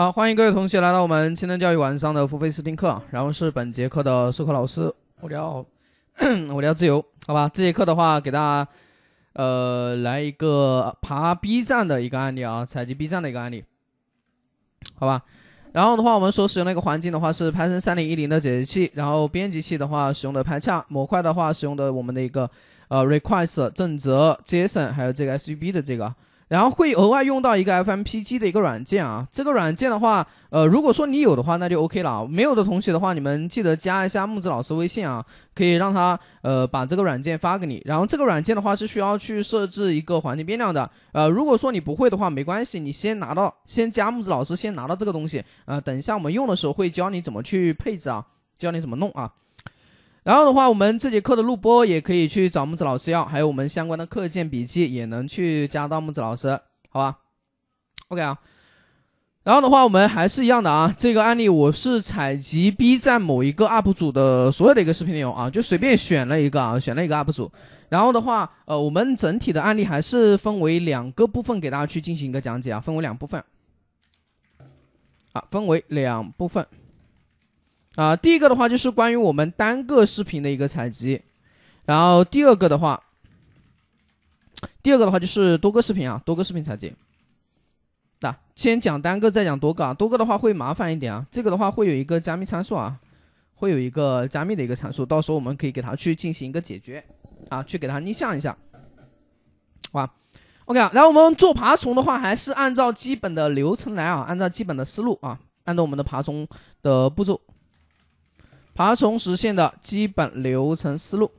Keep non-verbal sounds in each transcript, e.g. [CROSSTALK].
好，欢迎各位同学来到我们青灯教育晚上的付费试听课。然后是本节课的授课老师，我叫 [CLEARS THROAT] 我叫自由，好吧。这节课的话，给大家呃来一个爬 B 站的一个案例啊，采集 B 站的一个案例，好吧。然后的话，我们所使用的一个环境的话是 Python 3.10的解析器，然后编辑器的话使用的 PyCharm，模块的话使用的我们的一个呃 Request、正则、JSON，还有这个 s u b 的这个。然后会额外用到一个 FMPG 的一个软件啊，这个软件的话，呃，如果说你有的话，那就 OK 了。没有的同学的话，你们记得加一下木子老师微信啊，可以让他呃把这个软件发给你。然后这个软件的话是需要去设置一个环境变量的，呃，如果说你不会的话，没关系，你先拿到，先加木子老师，先拿到这个东西呃，等一下我们用的时候会教你怎么去配置啊，教你怎么弄啊。然后的话，我们这节课的录播也可以去找木子老师要，还有我们相关的课件笔记也能去加到木子老师，好吧？OK 啊。然后的话，我们还是一样的啊。这个案例我是采集 B 站某一个 UP 主的所有的一个视频内容啊，就随便选了一个啊，选了一个 UP 主。然后的话，呃，我们整体的案例还是分为两个部分给大家去进行一个讲解啊，分为两部分。啊，分为两部分。啊，第一个的话就是关于我们单个视频的一个采集，然后第二个的话，第二个的话就是多个视频啊，多个视频采集。那先讲单个，再讲多个啊。多个的话会麻烦一点啊，这个的话会有一个加密参数啊，会有一个加密的一个参数，到时候我们可以给它去进行一个解决啊，去给它逆向一下，好吧？OK 啊，后我们做爬虫的话，还是按照基本的流程来啊，按照基本的思路啊，按照我们的爬虫的步骤。爬虫实现的基本流程思路，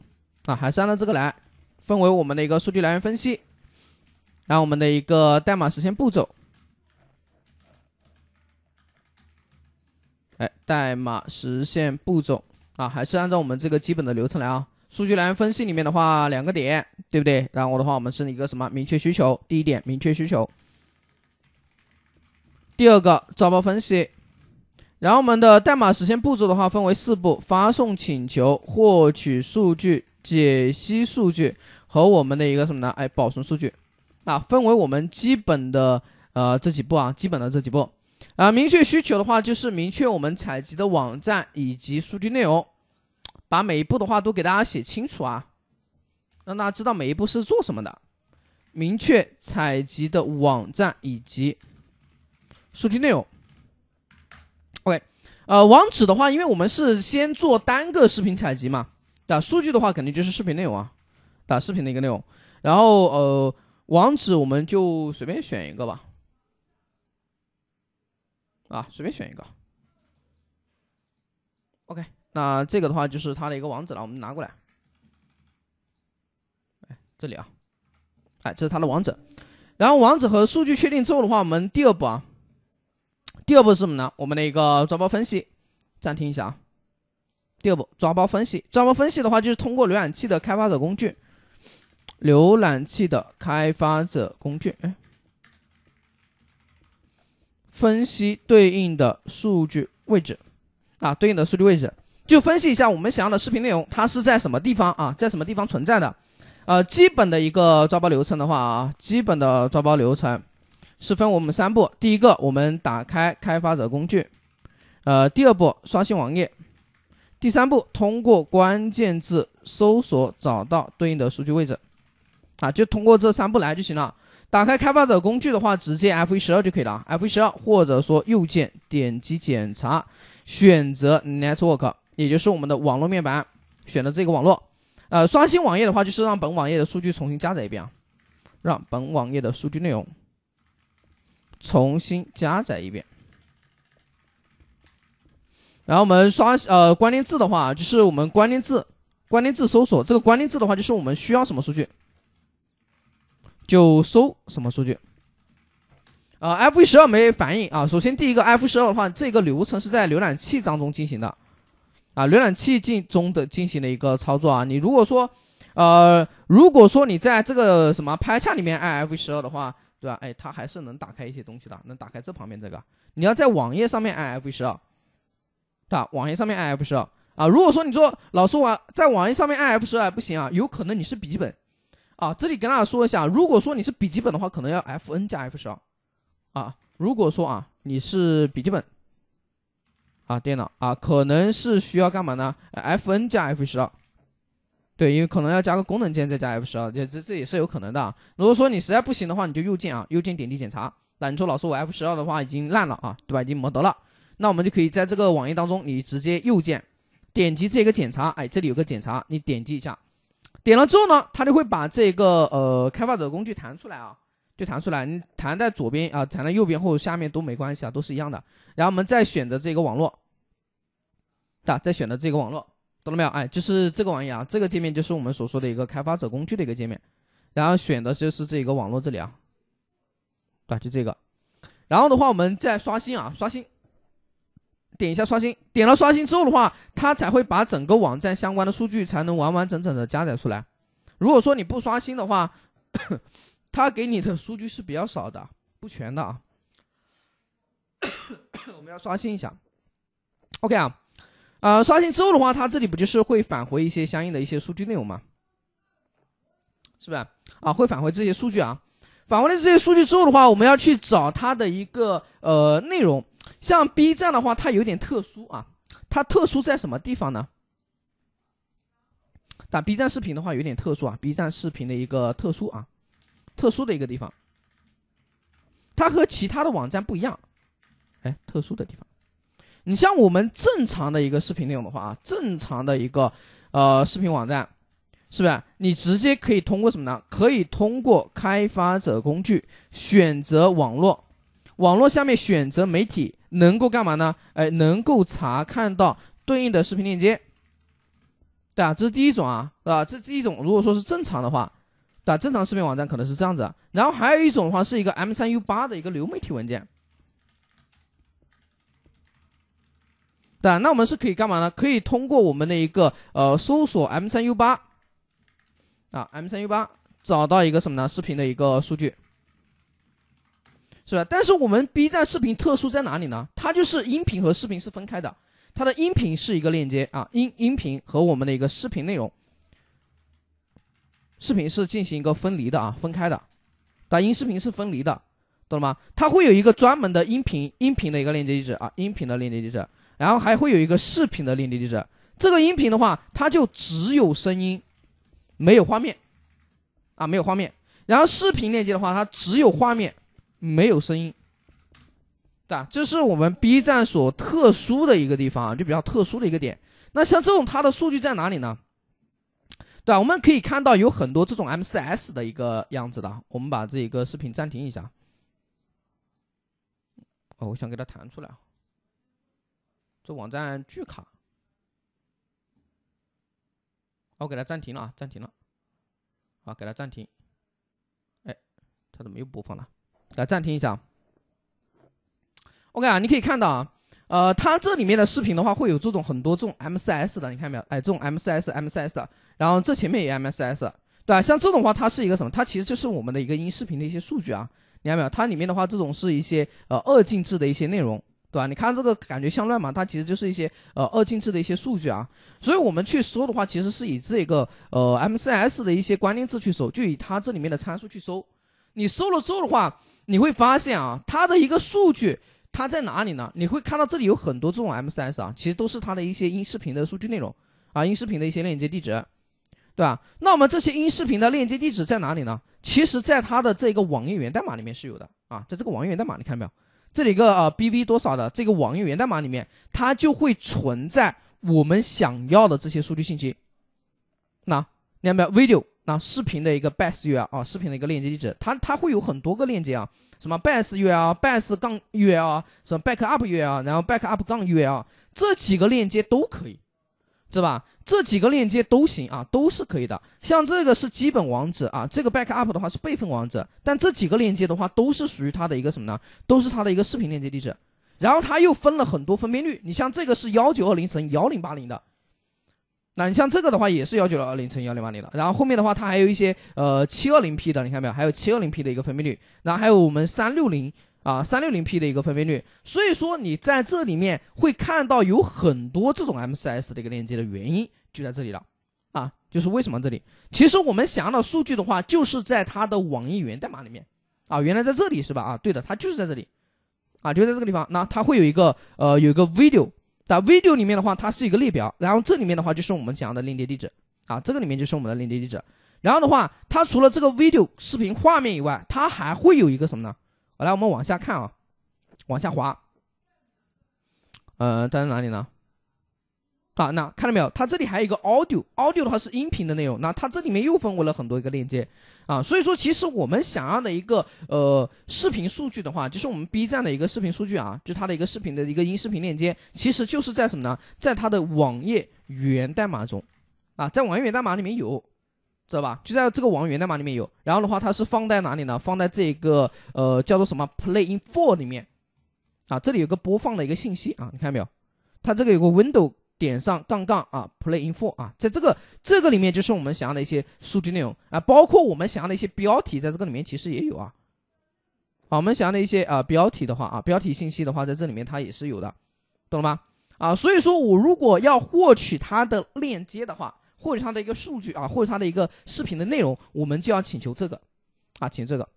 啊，还是按照这个来，分为我们的一个数据来源分析，然后我们的一个代码实现步骤。哎，代码实现步骤啊，还是按照我们这个基本的流程来啊。数据来源分析里面的话，两个点，对不对？然后的话，我们是一个什么？明确需求，第一点，明确需求。第二个，招标分析。然后我们的代码实现步骤的话，分为四步：发送请求、获取数据、解析数据和我们的一个什么呢？哎，保存数据。那分为我们基本的呃这几步啊，基本的这几步啊。明确需求的话，就是明确我们采集的网站以及数据内容，把每一步的话都给大家写清楚啊，让大家知道每一步是做什么的。明确采集的网站以及数据内容。呃，网址的话，因为我们是先做单个视频采集嘛，打数据的话肯定就是视频内容啊，打视频的一个内容。然后呃，网址我们就随便选一个吧，啊，随便选一个。OK，那这个的话就是它的一个网址了，我们拿过来。哎，这里啊，哎，这是它的网址。然后网址和数据确定之后的话，我们第二步啊。第二步是什么呢？我们的一个抓包分析，暂停一下啊。第二步抓包分析，抓包分析的话，就是通过浏览器的开发者工具，浏览器的开发者工具，哎，分析对应的数据位置啊，对应的数据位置，就分析一下我们想要的视频内容它是在什么地方啊，在什么地方存在的。呃，基本的一个抓包流程的话啊，基本的抓包流程。是分我们三步，第一个我们打开开发者工具，呃，第二步刷新网页，第三步通过关键字搜索找到对应的数据位置，啊，就通过这三步来就行了。打开开发者工具的话，直接 F12 就可以了 f 1 2或者说右键点击检查，选择 Network，也就是我们的网络面板，选择这个网络。呃，刷新网页的话，就是让本网页的数据重新加载一遍啊，让本网页的数据内容。重新加载一遍，然后我们刷呃关键字的话，就是我们关键字关键字搜索这个关键字的话，就是我们需要什么数据就搜什么数据。啊，F12 没反应啊。首先第一个 F12 的话，这个流程是在浏览器当中进行的啊，浏览器进中的进行了一个操作啊。你如果说呃，如果说你在这个什么拍下里面按 F12 的话。对吧？哎，它还是能打开一些东西的，能打开这旁边这个。你要在网页上面按 F 十二，对吧？网页上面按 F 十二啊。如果说你说老师，我在网页上面按 F 十二不行啊，有可能你是笔记本啊。这里跟大家说一下，如果说你是笔记本的话，可能要 Fn 加 F 十二啊。如果说啊，你是笔记本啊，电脑啊，可能是需要干嘛呢？Fn 加 F 十二。对，因为可能要加个功能键，再加 F 十二，这这这也是有可能的。如果说你实在不行的话，你就右键啊，右键点击检查。那你说老师，我 F 十二的话已经烂了啊，对吧？已经没得了。那我们就可以在这个网页当中，你直接右键点击这个检查，哎，这里有个检查，你点击一下。点了之后呢，它就会把这个呃开发者工具弹出来啊，就弹出来。你弹在左边啊，弹在右边或者下面都没关系啊，都是一样的。然后我们再选择这个网络，啊，再选择这个网络。懂了没有？哎，就是这个玩意啊，这个界面就是我们所说的一个开发者工具的一个界面，然后选的就是这一个网络这里啊，对就这个，然后的话我们再刷新啊，刷新，点一下刷新，点了刷新之后的话，它才会把整个网站相关的数据才能完完整整的加载出来。如果说你不刷新的话，[COUGHS] 它给你的数据是比较少的，不全的啊。[COUGHS] 我们要刷新一下，OK 啊。呃，刷新之后的话，它这里不就是会返回一些相应的一些数据内容吗？是不是？啊，会返回这些数据啊。返回了这些数据之后的话，我们要去找它的一个呃内容。像 B 站的话，它有点特殊啊。它特殊在什么地方呢？打 B 站视频的话有点特殊啊。B 站视频的一个特殊啊，特殊的一个地方，它和其他的网站不一样。哎，特殊的地方。你像我们正常的一个视频内容的话啊，正常的一个呃视频网站，是不是？你直接可以通过什么呢？可以通过开发者工具选择网络，网络下面选择媒体，能够干嘛呢？哎，能够查看到对应的视频链接，对啊，这是第一种啊，对吧？这第一种如果说是正常的话，对吧？正常视频网站可能是这样子。然后还有一种的话是一个 M3U8 的一个流媒体文件。对，那我们是可以干嘛呢？可以通过我们的一个呃搜索 M 三 U 八啊 M 三 U 八找到一个什么呢？视频的一个数据，是吧？但是我们 B 站视频特殊在哪里呢？它就是音频和视频是分开的，它的音频是一个链接啊，音音频和我们的一个视频内容，视频是进行一个分离的啊，分开的，打音视频是分离的，懂了吗？它会有一个专门的音频音频的一个链接地址啊，音频的链接地址。然后还会有一个视频的链接地址，这个音频的话，它就只有声音，没有画面，啊，没有画面。然后视频链接的话，它只有画面，没有声音。对吧？这是我们 B 站所特殊的一个地方啊，就比较特殊的一个点。那像这种它的数据在哪里呢？对吧？我们可以看到有很多这种 M4S 的一个样子的。我们把这个视频暂停一下。哦，我想给它弹出来。网站巨卡，我给它暂停了啊，暂停了，啊，给它暂停。哎，它怎么又播放了？来暂停一下。OK 啊，你可以看到啊，呃，它这里面的视频的话，会有这种很多种 M4S 的，你看没有？哎，这种 M4S、M4S 的，然后这前面也 M4S，对吧？像这种话，它是一个什么？它其实就是我们的一个音视频的一些数据啊，你看没有？它里面的话，这种是一些呃二进制的一些内容。对吧？你看这个感觉像乱码，它其实就是一些呃二进制的一些数据啊。所以我们去搜的话，其实是以这个呃 MCS 的一些关键字去搜，就以它这里面的参数去搜。你搜了之后的话，你会发现啊，它的一个数据它在哪里呢？你会看到这里有很多这种 MCS 啊，其实都是它的一些音视频的数据内容啊，音视频的一些链接地址，对吧？那我们这些音视频的链接地址在哪里呢？其实，在它的这个网页源代码里面是有的啊，在这个网页源代码你看到没有？这里一个啊，BV 多少的这个网页源代码里面，它就会存在我们想要的这些数据信息。那，你白没有？Video，那视频的一个 base URL 啊，视频的一个链接地址，它它会有很多个链接啊，什么 base URL 啊，base 杠 URL 啊，什么 backup URL 啊，然后 backup 杠 URL 啊，这几个链接都可以。是吧？这几个链接都行啊，都是可以的。像这个是基本网址啊，这个 backup 的话是备份网址，但这几个链接的话都是属于它的一个什么呢？都是它的一个视频链接地址。然后它又分了很多分辨率，你像这个是幺九二零乘幺零八零的，那你像这个的话也是幺九二零乘幺零八零的。然后后面的话它还有一些呃七二零 P 的，你看没有？还有七二零 P 的一个分辨率，然后还有我们三六零。啊，三六零 P 的一个分辨率，所以说你在这里面会看到有很多这种 M 四 S 的一个链接的原因就在这里了，啊，就是为什么这里？其实我们想要的数据的话，就是在它的网易源代码里面啊，原来在这里是吧？啊，对的，它就是在这里，啊，就在这个地方。那它会有一个呃，有一个 video，那 video 里面的话，它是一个列表，然后这里面的话就是我们想要的链接地址，啊，这个里面就是我们的链接地址。然后的话，它除了这个 video 视频画面以外，它还会有一个什么呢？来，我们往下看啊，往下滑。呃，在哪里呢？好，那看到没有？它这里还有一个 audio，audio 的话是音频的内容。那它这里面又分为了很多一个链接啊。所以说，其实我们想要的一个呃视频数据的话，就是我们 B 站的一个视频数据啊，就它的一个视频的一个音视频链接，其实就是在什么呢？在它的网页源代码中啊，在网页源代码里面有。知道吧？就在这个网源代码里面有。然后的话，它是放在哪里呢？放在这个呃叫做什么 play info r 里面啊。这里有个播放的一个信息啊，你看到没有？它这个有个 window 点上杠杠啊 play info r 啊，在这个这个里面就是我们想要的一些数据内容啊，包括我们想要的一些标题，在这个里面其实也有啊。啊，我们想要的一些啊标题的话啊，标题信息的话，在这里面它也是有的，懂了吗？啊，所以说我如果要获取它的链接的话。或者它的一个数据啊，或者它的一个视频的内容，我们就要请求这个，啊，请求这个，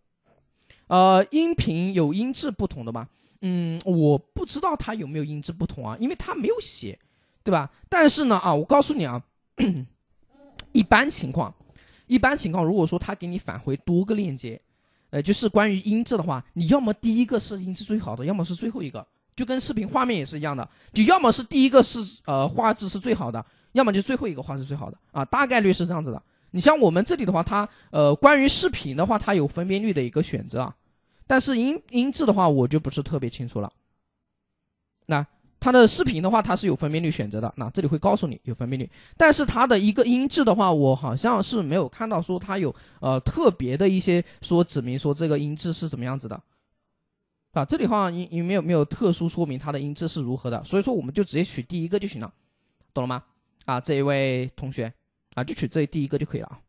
呃，音频有音质不同的吗？嗯，我不知道它有没有音质不同啊，因为它没有写，对吧？但是呢，啊，我告诉你啊，[CLEARS THROAT] 一般情况，一般情况，如果说它给你返回多个链接，呃，就是关于音质的话，你要么第一个是音质最好的，要么是最后一个，就跟视频画面也是一样的，就要么是第一个是呃画质是最好的。要么就最后一个画是最好的啊，大概率是这样子的。你像我们这里的话，它呃关于视频的话，它有分辨率的一个选择啊，但是音音质的话，我就不是特别清楚了。那它的视频的话，它是有分辨率选择的，那这里会告诉你有分辨率，但是它的一个音质的话，我好像是没有看到说它有呃特别的一些说指明说这个音质是什么样子的，啊，这里话，像也也没有没有特殊说明它的音质是如何的，所以说我们就直接取第一个就行了，懂了吗？啊，这一位同学，啊，就取这第一个就可以了啊，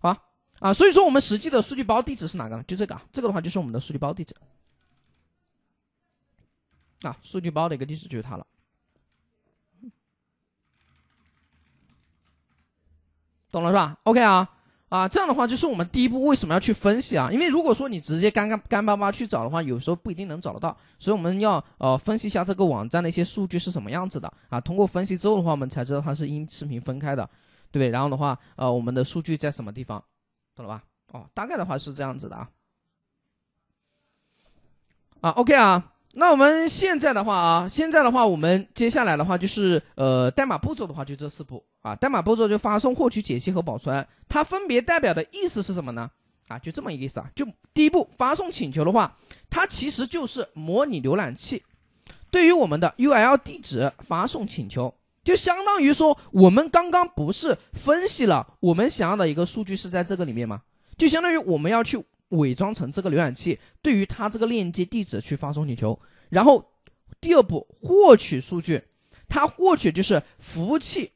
好啊，啊，所以说我们实际的数据包地址是哪个呢？就这个，这个的话就是我们的数据包地址，啊，数据包的一个地址就是它了，懂了是吧？OK 啊。啊，这样的话就是我们第一步为什么要去分析啊？因为如果说你直接干干干巴巴去找的话，有时候不一定能找得到，所以我们要呃分析一下这个网站的一些数据是什么样子的啊。通过分析之后的话，我们才知道它是音视频分开的，对不对？然后的话，呃，我们的数据在什么地方，懂了吧？哦，大概的话是这样子的啊。啊，OK 啊。那我们现在的话啊，现在的话，我们接下来的话就是呃，代码步骤的话就这四步啊，代码步骤就发送、获取、解析和保存，它分别代表的意思是什么呢？啊，就这么一个意思啊，就第一步发送请求的话，它其实就是模拟浏览器，对于我们的 URL 地址发送请求，就相当于说我们刚刚不是分析了我们想要的一个数据是在这个里面吗？就相当于我们要去。伪装成这个浏览器，对于它这个链接地址去发送请求，然后第二步获取数据，它获取就是服务器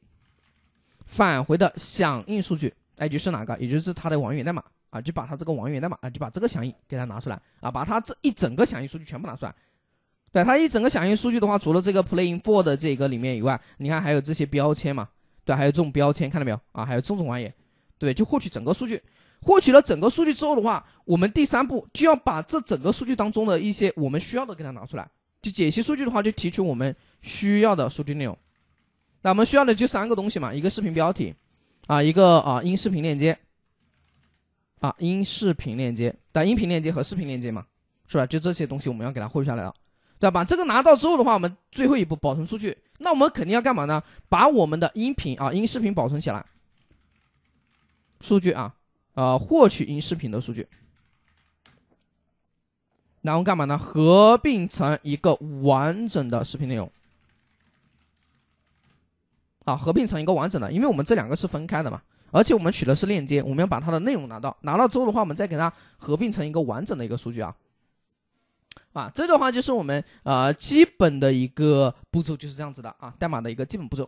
返回的响应数据，哎，就是哪个？也就是它的网源代码啊，就把它这个网源代码啊，就把这个响应给它拿出来啊，把它这一整个响应数据全部拿出来。对，它一整个响应数据的话，除了这个 play info g r 的这个里面以外，你看还有这些标签嘛？对，还有这种标签，看到没有啊？还有这种玩意，对，就获取整个数据。获取了整个数据之后的话，我们第三步就要把这整个数据当中的一些我们需要的给它拿出来。就解析数据的话，就提取我们需要的数据内容。那我们需要的就三个东西嘛，一个视频标题，啊，一个啊音视频链接，啊音视频链接，但音频链接和视频链接嘛，是吧？就这些东西我们要给它获取下来了，对吧？把这个拿到之后的话，我们最后一步保存数据。那我们肯定要干嘛呢？把我们的音频啊音视频保存起来，数据啊。呃，获取音视频的数据，然后干嘛呢？合并成一个完整的视频内容。啊，合并成一个完整的，因为我们这两个是分开的嘛，而且我们取的是链接，我们要把它的内容拿到，拿到之后的话，我们再给它合并成一个完整的一个数据啊。啊，这的话就是我们呃基本的一个步骤就是这样子的啊，代码的一个基本步骤。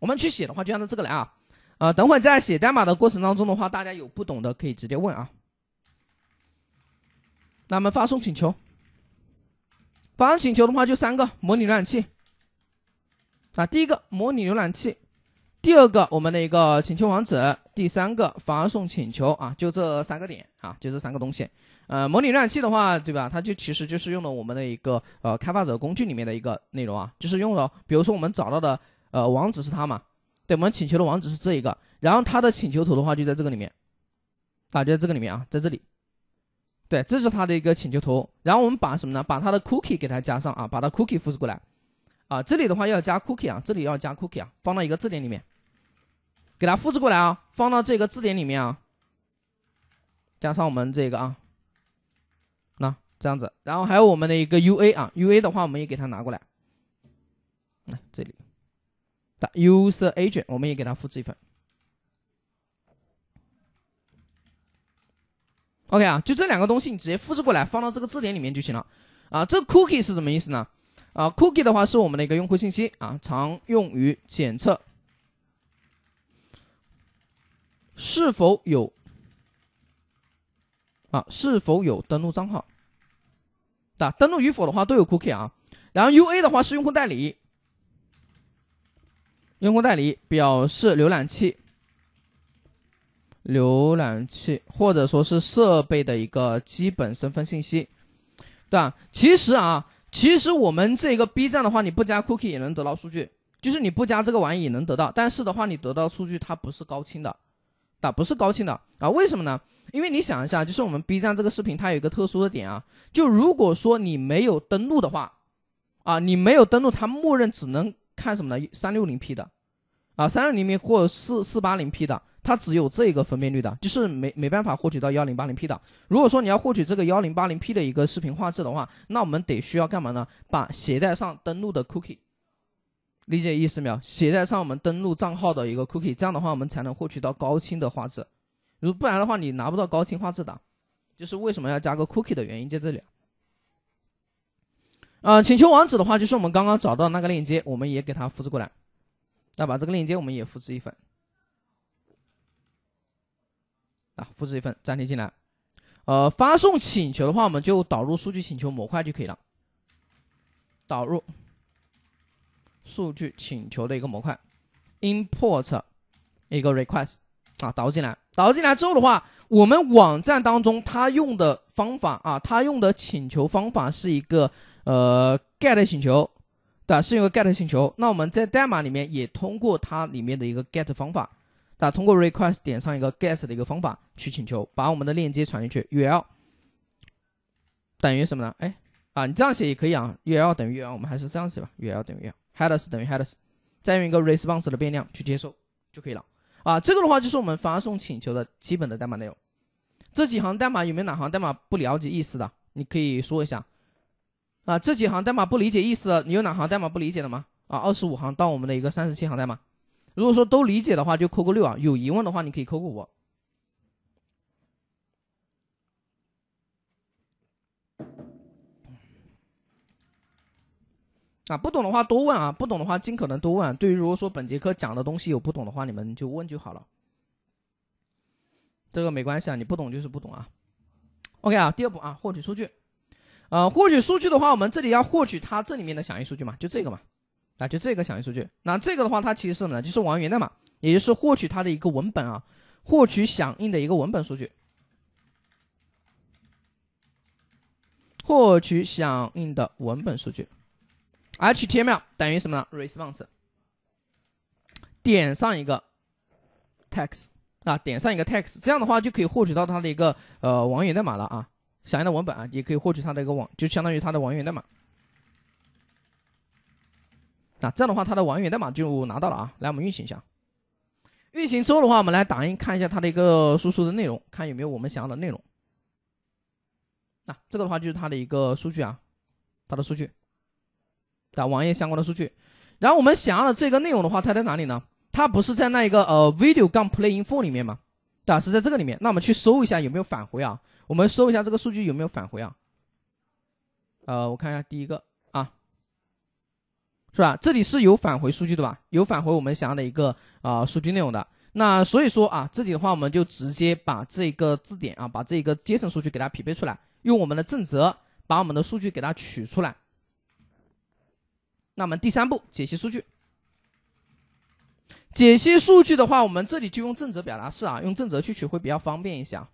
我们去写的话，就按照这个来啊。啊，等会在写代码的过程当中的话，大家有不懂的可以直接问啊。那么发送请求，发送请求的话就三个：模拟浏览器啊，第一个模拟浏览器，第二个我们的一个请求网址，第三个发送请求啊，就这三个点啊，就这三个东西。呃，模拟浏览器的话，对吧？它就其实就是用了我们的一个呃开发者工具里面的一个内容啊，就是用了，比如说我们找到的呃网址是它嘛。我们请求的网址是这一个，然后它的请求头的话就在这个里面，啊，就在这个里面啊，在这里。对，这是它的一个请求头。然后我们把什么呢？把它的 cookie 给它加上啊，把它 cookie 复制过来啊。这里的话要加 cookie 啊，这里要加 cookie 啊，放到一个字典里面，给它复制过来啊，放到这个字典里面啊，加上我们这个啊，那这样子。然后还有我们的一个 UA 啊，UA 的话我们也给它拿过来，来这里。User Agent，我们也给它复制一份。OK 啊，就这两个东西，你直接复制过来，放到这个字典里面就行了。啊，这个 Cookie 是什么意思呢？啊，Cookie 的话是我们的一个用户信息啊，常用于检测是否有啊是否有登录账号。啊，登录与否的话都有 Cookie 啊。然后 UA 的话是用户代理。用户代理表示浏览器，浏览器或者说是设备的一个基本身份信息，对吧？其实啊，其实我们这个 B 站的话，你不加 cookie 也能得到数据，就是你不加这个玩意也能得到，但是的话，你得到数据它不是高清的，啊，不是高清的啊？为什么呢？因为你想一下，就是我们 B 站这个视频它有一个特殊的点啊，就如果说你没有登录的话，啊，你没有登录，它默认只能。看什么呢？三六零 P 的，啊，三六零 P 或四四八零 P 的，它只有这一个分辨率的，就是没没办法获取到幺零八零 P 的。如果说你要获取这个幺零八零 P 的一个视频画质的话，那我们得需要干嘛呢？把携带上登录的 cookie，理解意思没有？携带上我们登录账号的一个 cookie，这样的话我们才能获取到高清的画质，如不然的话你拿不到高清画质的，就是为什么要加个 cookie 的原因在这里。呃，请求网址的话，就是我们刚刚找到那个链接，我们也给它复制过来。那把这个链接我们也复制一份，啊，复制一份粘贴进来。呃，发送请求的话，我们就导入数据请求模块就可以了。导入数据请求的一个模块，import 一个 request 啊，导入进来。导入进来之后的话，我们网站当中它用的方法啊，它用的请求方法是一个。呃，get 请求，对吧？是一个 get 请求。那我们在代码里面也通过它里面的一个 get 方法，对吧？通过 request 点上一个 get 的一个方法去请求，把我们的链接传进去，url 等于什么呢？哎，啊，你这样写也可以啊。url 等于 url，我们还是这样写吧。url 等于 url，headers 等于 headers，再用一个 response 的变量去接收就可以了。啊，这个的话就是我们发送请求的基本的代码内容。这几行代码有没有哪行代码不了解意思的？你可以说一下。啊，这几行代码不理解意思的，你有哪行代码不理解的吗？啊，二十五行到我们的一个三十七行代码，如果说都理解的话，就扣个六啊。有疑问的话，你可以扣个五。啊，不懂的话多问啊，不懂的话尽可能多问。对于如果说本节课讲的东西有不懂的话，你们就问就好了。这个没关系啊，你不懂就是不懂啊。OK 啊，第二步啊，获取数据。呃，获取数据的话，我们这里要获取它这里面的响应数据嘛，就这个嘛，啊，就这个响应数据。那这个的话，它其实是什么呢？就是网源代码，也就是获取它的一个文本啊，获取响应的一个文本数据，获取响应的文本数据，HTML 等于什么呢？Response，点上一个 text 啊，点上一个 text，这样的话就可以获取到它的一个呃网源代码了啊。想要的文本啊，也可以获取它的一个网，就相当于它的网源代码。那这样的话，它的网源代码就拿到了啊。来，我们运行一下，运行之后的话，我们来打印看一下它的一个输出的内容，看有没有我们想要的内容。那这个的话就是它的一个数据啊，它的数据，打网页相关的数据。然后我们想要的这个内容的话，它在哪里呢？它不是在那一个呃 video 杠 play info 里面吗？对吧？是在这个里面。那我们去搜一下有没有返回啊？我们搜一下这个数据有没有返回啊？呃，我看一下第一个啊，是吧？这里是有返回数据的吧？有返回我们想要的一个啊数据内容的。那所以说啊，这里的话我们就直接把这个字典啊，把这个 JSON 数据给它匹配出来，用我们的正则把我们的数据给它取出来。那么第三步解析数据，解析数据的话，我们这里就用正则表达式啊，用正则去取会比较方便一些啊。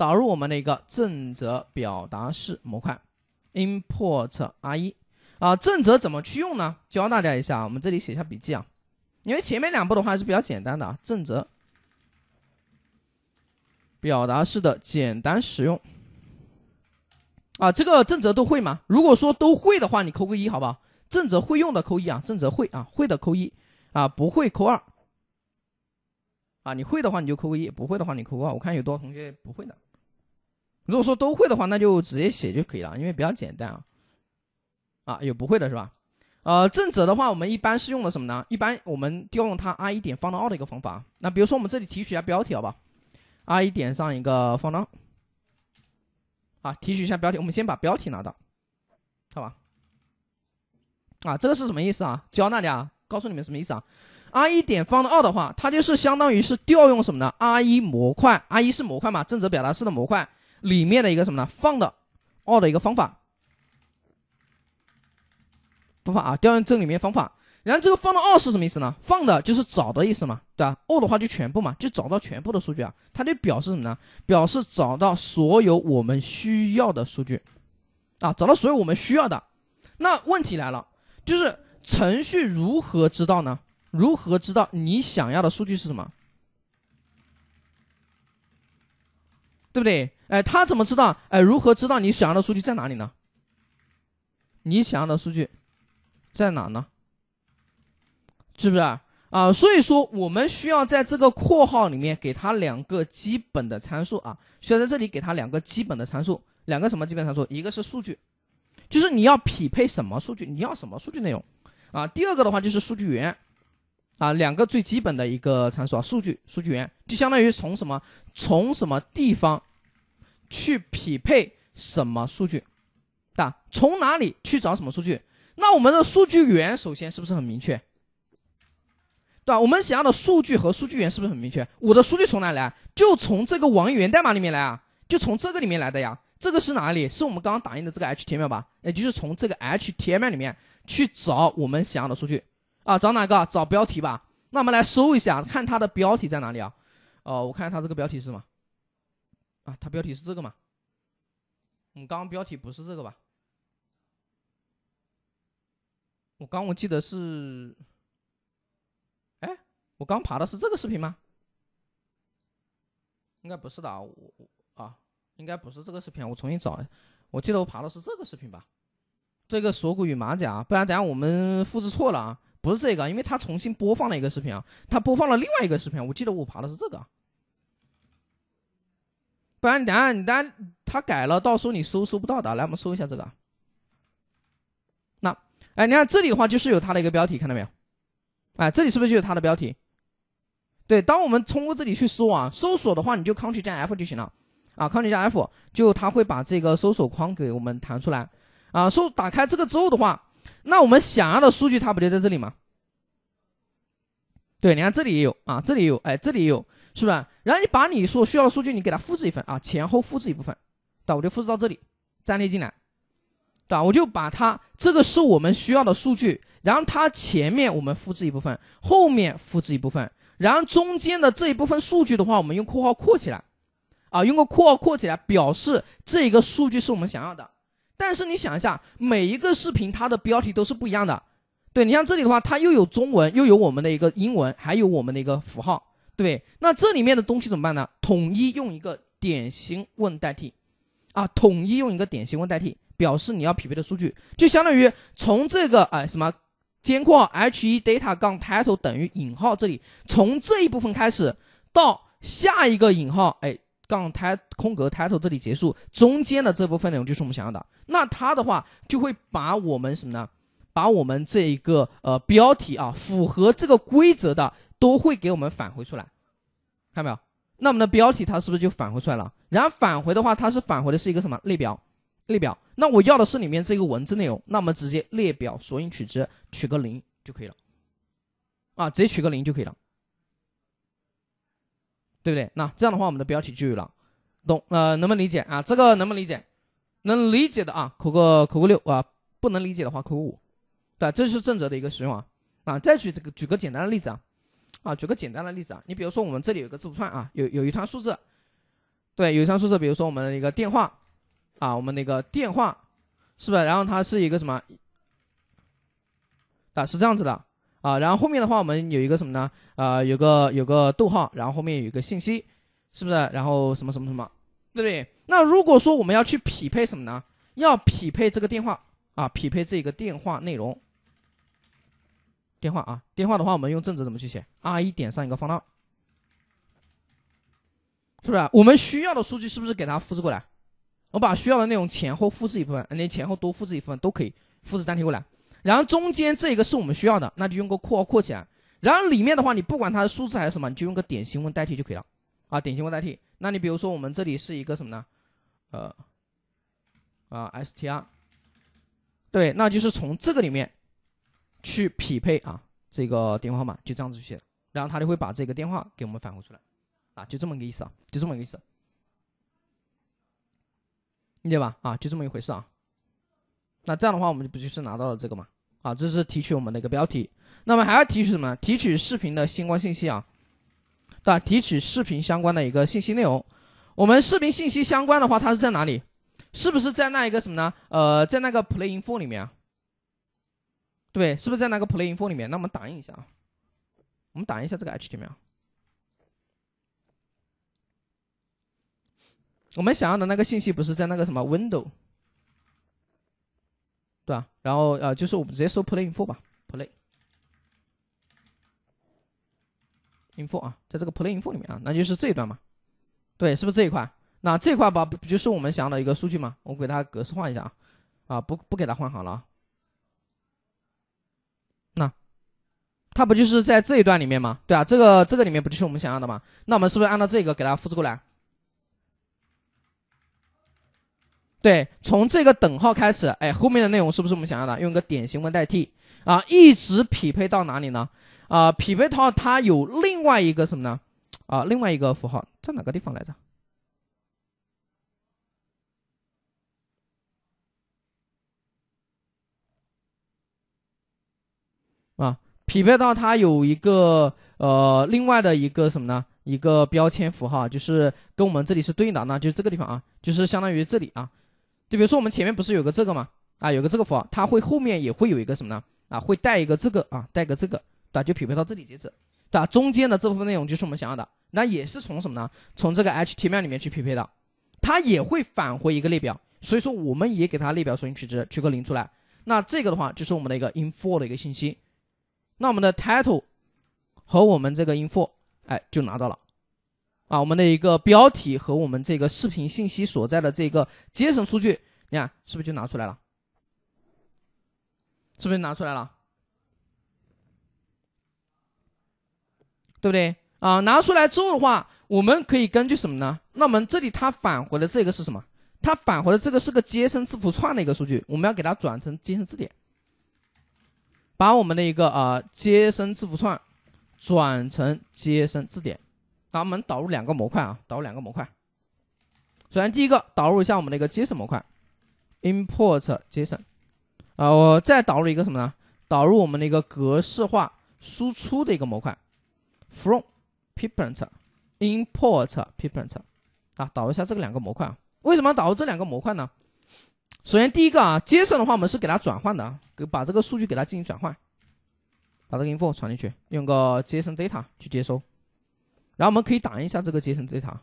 导入我们的一个正则表达式模块，import r 1啊，正则怎么去用呢？教大家一下，我们这里写一下笔记啊。因为前面两步的话是比较简单的啊，正则表达式的简单使用。啊，这个正则都会吗？如果说都会的话，你扣个一好不好？正则会用的扣一啊，正则会啊会的扣一啊，不会扣二。啊，你会的话你就扣个一，不会的话你扣个二。我看有多少同学不会的。如果说都会的话，那就直接写就可以了，因为比较简单啊。啊，有不会的是吧？呃，正则的话，我们一般是用的什么呢？一般我们调用它 r 一点 f i n d 的一个方法。那比如说，我们这里提取一下标题好吧？r 一点上一个 f i n d 啊，提取一下标题。我们先把标题拿到，好吧？啊，这个是什么意思啊？教大家，啊，告诉你们什么意思啊？r 一点 f i n d 的话，它就是相当于是调用什么呢？r 一模块，r 一是模块嘛，正则表达式的模块。里面的一个什么呢？放的 all 的一个方法，方法啊，调用这里面方法。然后这个放的 all 是什么意思呢？放的就是找的意思嘛，对吧？all 的话就全部嘛，就找到全部的数据啊。它就表示什么呢？表示找到所有我们需要的数据，啊，找到所有我们需要的。那问题来了，就是程序如何知道呢？如何知道你想要的数据是什么？对不对？哎，他怎么知道？哎，如何知道你想要的数据在哪里呢？你想要的数据在哪呢？是不是啊？所以说，我们需要在这个括号里面给它两个基本的参数啊，需要在这里给它两个基本的参数，两个什么基本参数？一个是数据，就是你要匹配什么数据，你要什么数据内容啊？第二个的话就是数据源啊，两个最基本的一个参数啊，数据、数据源，就相当于从什么？从什么地方？去匹配什么数据？对吧？从哪里去找什么数据？那我们的数据源首先是不是很明确？对吧？我们想要的数据和数据源是不是很明确？我的数据从哪来？就从这个网页源代码里面来啊，就从这个里面来的呀。这个是哪里？是我们刚刚打印的这个 HTML 吧？也就是从这个 HTML 里面去找我们想要的数据啊。找哪个？找标题吧。那我们来搜一下，看它的标题在哪里啊？哦，我看它这个标题是什么。啊，它标题是这个嘛？我刚刚标题不是这个吧？我刚我记得是，哎，我刚爬的是这个视频吗？应该不是的啊，我啊，应该不是这个视频，我重新找。我记得我爬的是这个视频吧？这个锁骨与马甲，不然等下我们复制错了啊，不是这个，因为它重新播放了一个视频啊，它播放了另外一个视频，我记得我爬的是这个。不然，等下你单他改了，到时候你搜搜不到的。来，我们搜一下这个。那，哎，你看这里的话，就是有他的一个标题，看到没有？哎，这里是不是就有他的标题？对，当我们通过这里去搜啊，搜索的话，你就 Ctrl 加 F 就行了。啊，Ctrl 加 F，就它会把这个搜索框给我们弹出来。啊，搜打开这个之后的话，那我们想要的数据，它不就在这里吗？对，你看这里也有啊，这里也有，哎，这里也有。是吧？然后你把你所需要的数据，你给它复制一份啊，前后复制一部分，对，我就复制到这里粘贴进来，对吧？我就把它这个是我们需要的数据，然后它前面我们复制一部分，后面复制一部分，然后中间的这一部分数据的话，我们用括号括起来，啊，用个括号括起来表示这一个数据是我们想要的。但是你想一下，每一个视频它的标题都是不一样的，对你像这里的话，它又有中文，又有我们的一个英文，还有我们的一个符号。对，那这里面的东西怎么办呢？统一用一个典型问代替，啊，统一用一个典型问代替，表示你要匹配的数据，就相当于从这个哎什么尖括 h1 data- 杠 title 等于引号这里，从这一部分开始到下一个引号哎杠 title 空格 title 这里结束，中间的这部分内容就是我们想要的。那它的话就会把我们什么呢？把我们这一个呃标题啊符合这个规则的。都会给我们返回出来，看到没有？那我们的标题它是不是就返回出来了？然后返回的话，它是返回的是一个什么列表？列表？那我要的是里面这个文字内容，那我们直接列表索引取值取个零就可以了，啊，直接取个零就可以了，对不对？那这样的话，我们的标题就有了，懂？呃，能不能理解啊？这个能不能理解？能理解的啊，扣个扣个六啊；不能理解的话扣个五，对这是正则的一个使用啊啊！再举这个举个简单的例子啊。啊，举个简单的例子啊，你比如说我们这里有个字符串啊，有有一串数字，对，有一串数字，比如说我们的一个电话啊，我们那个电话，是不是？然后它是一个什么啊？是这样子的啊，然后后面的话我们有一个什么呢？啊，有个有个逗号，然后后面有一个信息，是不是？然后什么什么什么，对不对？那如果说我们要去匹配什么呢？要匹配这个电话啊，匹配这个电话内容。电话啊，电话的话，我们用正则怎么去写？R 一点上一个放浪，是不是？我们需要的数据是不是给它复制过来？我把需要的内容前后复制一部分，那前后多复制一部分都可以复制粘贴过来。然后中间这个是我们需要的，那就用个括号括起来。然后里面的话，你不管它是数字还是什么，你就用个点型问代替就可以了啊，点型问代替。那你比如说我们这里是一个什么呢？呃，啊，str，对，那就是从这个里面。去匹配啊，这个电话号码就这样子去写，然后他就会把这个电话给我们返回出来，啊，就这么个意思啊，就这么个意思，理解吧？啊，就这么一回事啊。那这样的话，我们不就是拿到了这个嘛？啊，这是提取我们的一个标题。那么还要提取什么？提取视频的相关信息啊，对吧？提取视频相关的一个信息内容。我们视频信息相关的话，它是在哪里？是不是在那一个什么呢？呃，在那个 play info 里面啊？对，是不是在那个 play info 里面？那我们打印一下啊，我们打印一下这个 HTML。我们想要的那个信息不是在那个什么 window 对吧？然后呃，就是我们直接搜 play info 吧，play info 啊，在这个 play info 里面啊，那就是这一段嘛，对，是不是这一块？那这块吧，不就是我们想要的一个数据吗？我给它格式化一下啊，啊，不不给它换行了啊。它不就是在这一段里面吗？对啊，这个这个里面不就是我们想要的吗？那我们是不是按照这个给它复制过来？对，从这个等号开始，哎，后面的内容是不是我们想要的？用个典型文代替啊，一直匹配到哪里呢？啊，匹配到它有另外一个什么呢？啊，另外一个符号在哪个地方来着？匹配到它有一个呃，另外的一个什么呢？一个标签符号，就是跟我们这里是对应的，那就是这个地方啊，就是相当于这里啊。就比如说我们前面不是有个这个吗？啊，有个这个符号，它会后面也会有一个什么呢？啊，会带一个这个啊，带个这个，对吧？就匹配到这里截止，对吧？中间的这部分内容就是我们想要的，那也是从什么呢？从这个 h t m l 里面去匹配的，它也会返回一个列表，所以说我们也给它列表索引取值取个零出来，那这个的话就是我们的一个 in for 的一个信息。那我们的 title 和我们这个 info，哎，就拿到了啊。我们的一个标题和我们这个视频信息所在的这个 JSON 数据，你看是不是就拿出来了？是不是拿出来了？对不对？啊，拿出来之后的话，我们可以根据什么呢？那我们这里它返回的这个是什么？它返回的这个是个 JSON 字符串的一个数据，我们要给它转成 JSON 字典。把我们的一个啊，JSON 字符串转成 JSON 字典。那我们导入两个模块啊，导入两个模块。首先第一个导入一下我们的一个 JSON 模块，import json。啊，我再导入一个什么呢？导入我们的一个格式化输出的一个模块，from print import print。啊，导入一下这个两个模块。啊。为什么导入这两个模块呢？首先，第一个啊，JSON 的话，我们是给它转换的，给把这个数据给它进行转换，把这个 i n f o 传进去，用个 JSON data 去接收，然后我们可以打印一下这个 JSON data，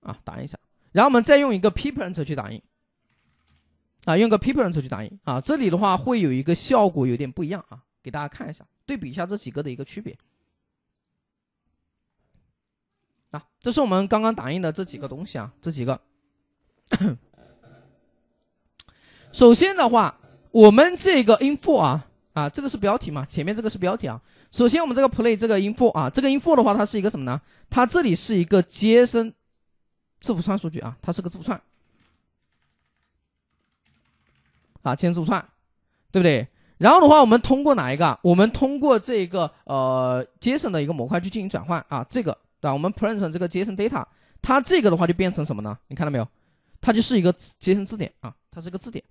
啊，打印一下，然后我们再用一个 Printer 去打印，啊，用个 Printer 去打印，啊，这里的话会有一个效果有点不一样啊，给大家看一下，对比一下这几个的一个区别，啊，这是我们刚刚打印的这几个东西啊，这几个。[COUGHS] 首先的话，我们这个 info 啊啊，这个是标题嘛？前面这个是标题啊。首先，我们这个 play 这个 info 啊，这个 info 的话，它是一个什么呢？它这里是一个 JSON 字符串数据啊，它是个字符串啊，签字符串，对不对？然后的话，我们通过哪一个？我们通过这个呃 JSON 的一个模块去进行转换啊，这个对吧？我们 print 这个 JSON data，它这个的话就变成什么呢？你看到没有？它就是一个 j s 字典啊，它是个字典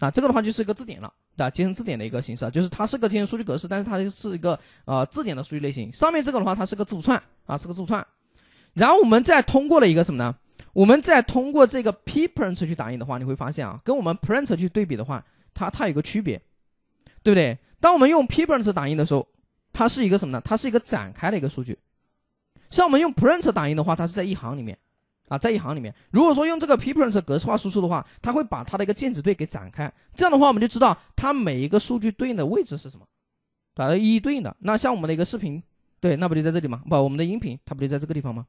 啊，这个的话就是一个字典了，对吧 j s 字典的一个形式，就是它是个 j s 数据格式，但是它就是一个呃字典的数据类型。上面这个的话，它是个字符串啊，是个字符串。然后我们再通过了一个什么呢？我们再通过这个 print p 去打印的话，你会发现啊，跟我们 print 去对比的话，它它有个区别，对不对？当我们用 print 打印的时候，它是一个什么呢？它是一个展开的一个数据。像我们用 print 打印的话，它是在一行里面。啊，在一行里面，如果说用这个 p r f p r e n c e 格式化输出的话，它会把它的一个键值对给展开。这样的话，我们就知道它每一个数据对应的位置是什么，把它一一对应的。那像我们的一个视频对，那不就在这里吗？不，我们的音频它不就在这个地方吗？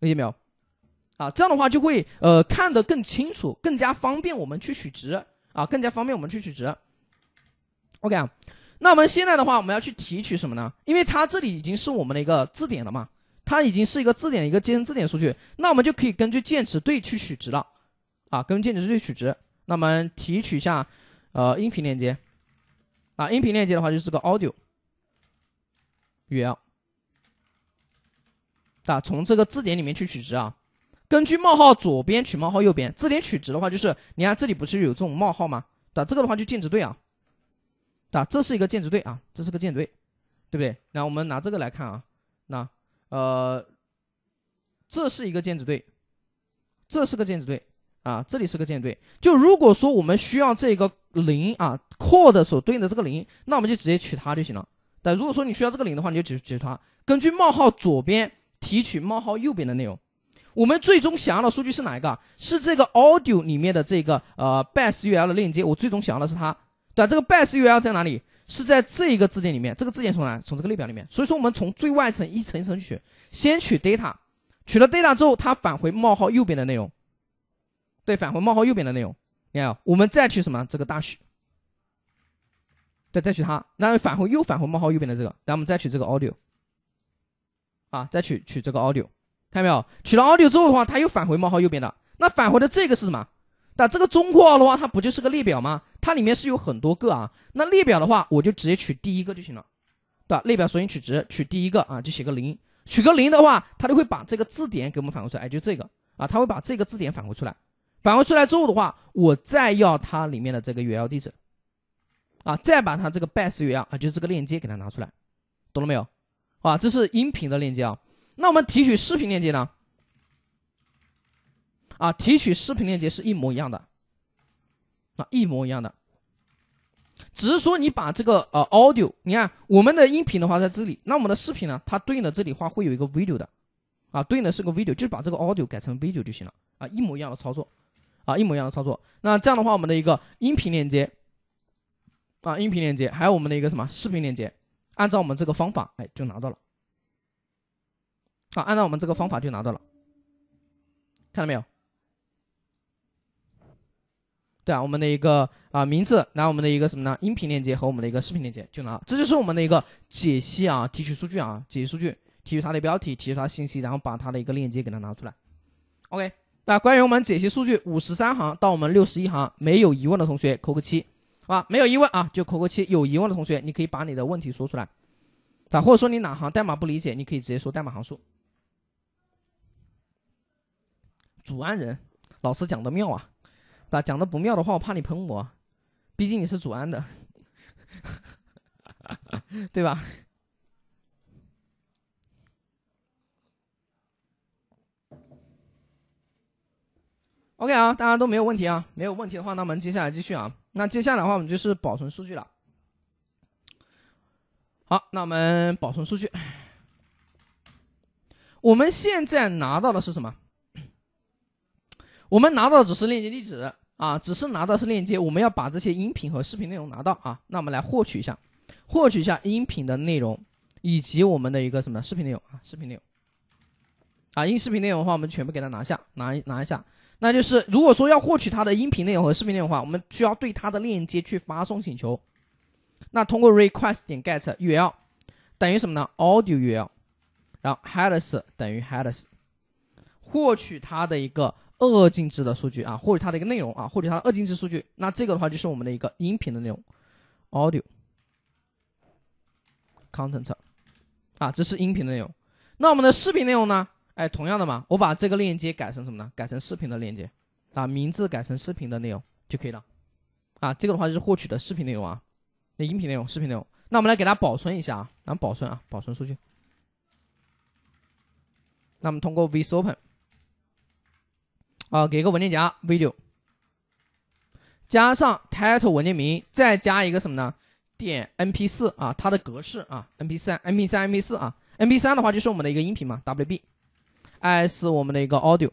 理解没有？啊，这样的话就会呃看得更清楚，更加方便我们去取值啊，更加方便我们去取值。OK 啊，那我们现在的话，我们要去提取什么呢？因为它这里已经是我们的一个字典了嘛。它已经是一个字典，一个键字典数据，那我们就可以根据键值对去取值了，啊，根据键值对取值，那么提取一下，呃，音频链接，啊，音频链接的话就是个 audio，url，啊，从这个字典里面去取值啊，根据冒号左边取冒号右边，字典取值的话就是，你看这里不是有这种冒号吗？啊，这个的话就键值对啊，啊，这是一个键值对啊，这是个键值对，对不对？那我们拿这个来看啊，那。呃，这是一个键子队，这是个键子队啊，这里是个键子队。就如果说我们需要这个零啊，扩的所对应的这个零，那我们就直接取它就行了。但如果说你需要这个零的话，你就取取它。根据冒号左边提取冒号右边的内容，我们最终想要的数据是哪一个？是这个 audio 里面的这个呃 base url 的链接，我最终想要的是它。对，这个 base url 在哪里？是在这一个字典里面，这个字典从哪？从这个列表里面。所以说我们从最外层一层一层取，先取 data，取了 data 之后，它返回冒号右边的内容。对，返回冒号右边的内容。你看，我们再去什么？这个 d a t 对，再去它，然后返回又返回冒号右边的这个，然后我们再取这个 audio。啊，再取取这个 audio，看到没有？取了 audio 之后的话，它又返回冒号右边的。那返回的这个是什么？那这个中括号的话，它不就是个列表吗？它里面是有很多个啊。那列表的话，我就直接取第一个就行了，对吧？列表索引取值取第一个啊，就写个零。取个零的话，它就会把这个字典给我们返回出来。哎，就这个啊，它会把这个字典返回出来。返回出来之后的话，我再要它里面的这个 URL 地址啊，再把它这个 base URL 啊，就是这个链接给它拿出来，懂了没有？啊，这是音频的链接啊。那我们提取视频链接呢？啊，提取视频链接是一模一样的，啊，一模一样的，只是说你把这个呃 audio，你看我们的音频的话在这里，那我们的视频呢，它对应的这里话会有一个 video 的，啊，对应的是个 video，就是把这个 audio 改成 video 就行了，啊，一模一样的操作，啊，一模一样的操作，那这样的话，我们的一个音频链接，啊，音频链接，还有我们的一个什么视频链接，按照我们这个方法，哎，就拿到了，好，按照我们这个方法就拿到了，看到没有？对啊，我们的一个啊名字，然后我们的一个什么呢？音频链接和我们的一个视频链接就拿，这就是我们的一个解析啊，提取数据啊，解析数据，提取它的标题，提取它信息，然后把它的一个链接给它拿出来。OK，那关于我们解析数据五十三行到我们六十一行没有疑问的同学扣个七，好吧？没有疑问啊，就扣个七。有疑问的同学，你可以把你的问题说出来啊，或者说你哪行代码不理解，你可以直接说代码行数。主安人，老师讲的妙啊！啊，讲的不妙的话，我怕你喷我，毕竟你是祖安的，[LAUGHS] 对吧？OK 啊，大家都没有问题啊，没有问题的话，那我们接下来继续啊。那接下来的话，我们就是保存数据了。好，那我们保存数据。我们现在拿到的是什么？我们拿到只是链接地址。啊，只是拿到是链接，我们要把这些音频和视频内容拿到啊。那我们来获取一下，获取一下音频的内容以及我们的一个什么视频内容啊，视频内容。啊，音视频内容的话，我们全部给它拿下，拿一拿一下。那就是如果说要获取它的音频内容和视频内容的话，我们需要对它的链接去发送请求。那通过 request 点 get url 等于什么呢？audio url，然后 headers 等于 headers，获取它的一个。二进制的数据啊，获取它的一个内容啊，获取它的二进制数据。那这个的话就是我们的一个音频的内容，audio content 啊，这是音频的内容。那我们的视频内容呢？哎，同样的嘛，我把这个链接改成什么呢？改成视频的链接，啊，名字改成视频的内容就可以了。啊，这个的话就是获取的视频内容啊，那音频内容、视频内容。那我们来给它保存一下啊，咱们保存啊，保存数据。那么通过 v s open。啊，给个文件夹 video，加上 title 文件名，再加一个什么呢？点 mp4 啊，它的格式啊，mp3、mp3、mp4 啊，mp3 的话就是我们的一个音频嘛，wb，i 是我们的一个 audio。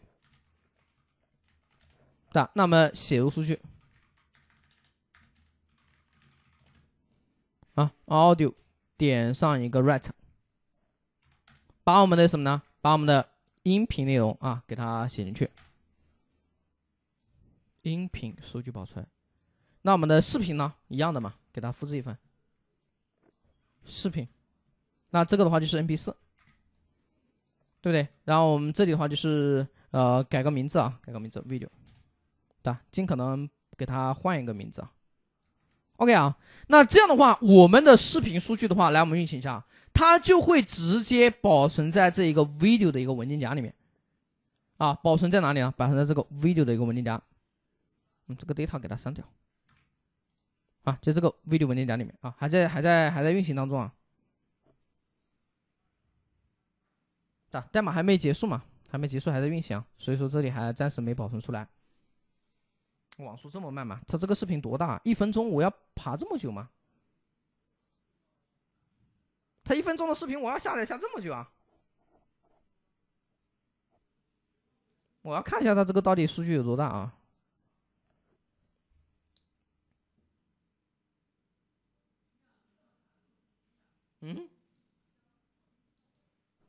对，那么写入数据啊，audio 点上一个 write，把我们的什么呢？把我们的音频内容啊，给它写进去。音频数据保存，那我们的视频呢？一样的嘛，给它复制一份。视频，那这个的话就是 MP4，对不对？然后我们这里的话就是呃，改个名字啊，改个名字，video，对吧？尽可能给它换一个名字。OK 啊，那这样的话，我们的视频数据的话，来我们运行一下，它就会直接保存在这一个 video 的一个文件夹里面。啊，保存在哪里呢？保存在这个 video 的一个文件夹。嗯，这个 data 给它删掉啊，就这个 V i d e o 文件夹里面啊，还在，还在，还在运行当中啊。啊，代码还没结束嘛？还没结束，还在运行啊，所以说这里还暂时没保存出来。网速这么慢吗？他这个视频多大？一分钟我要爬这么久吗？他一分钟的视频我要下载下这么久啊？我要看一下他这个到底数据有多大啊？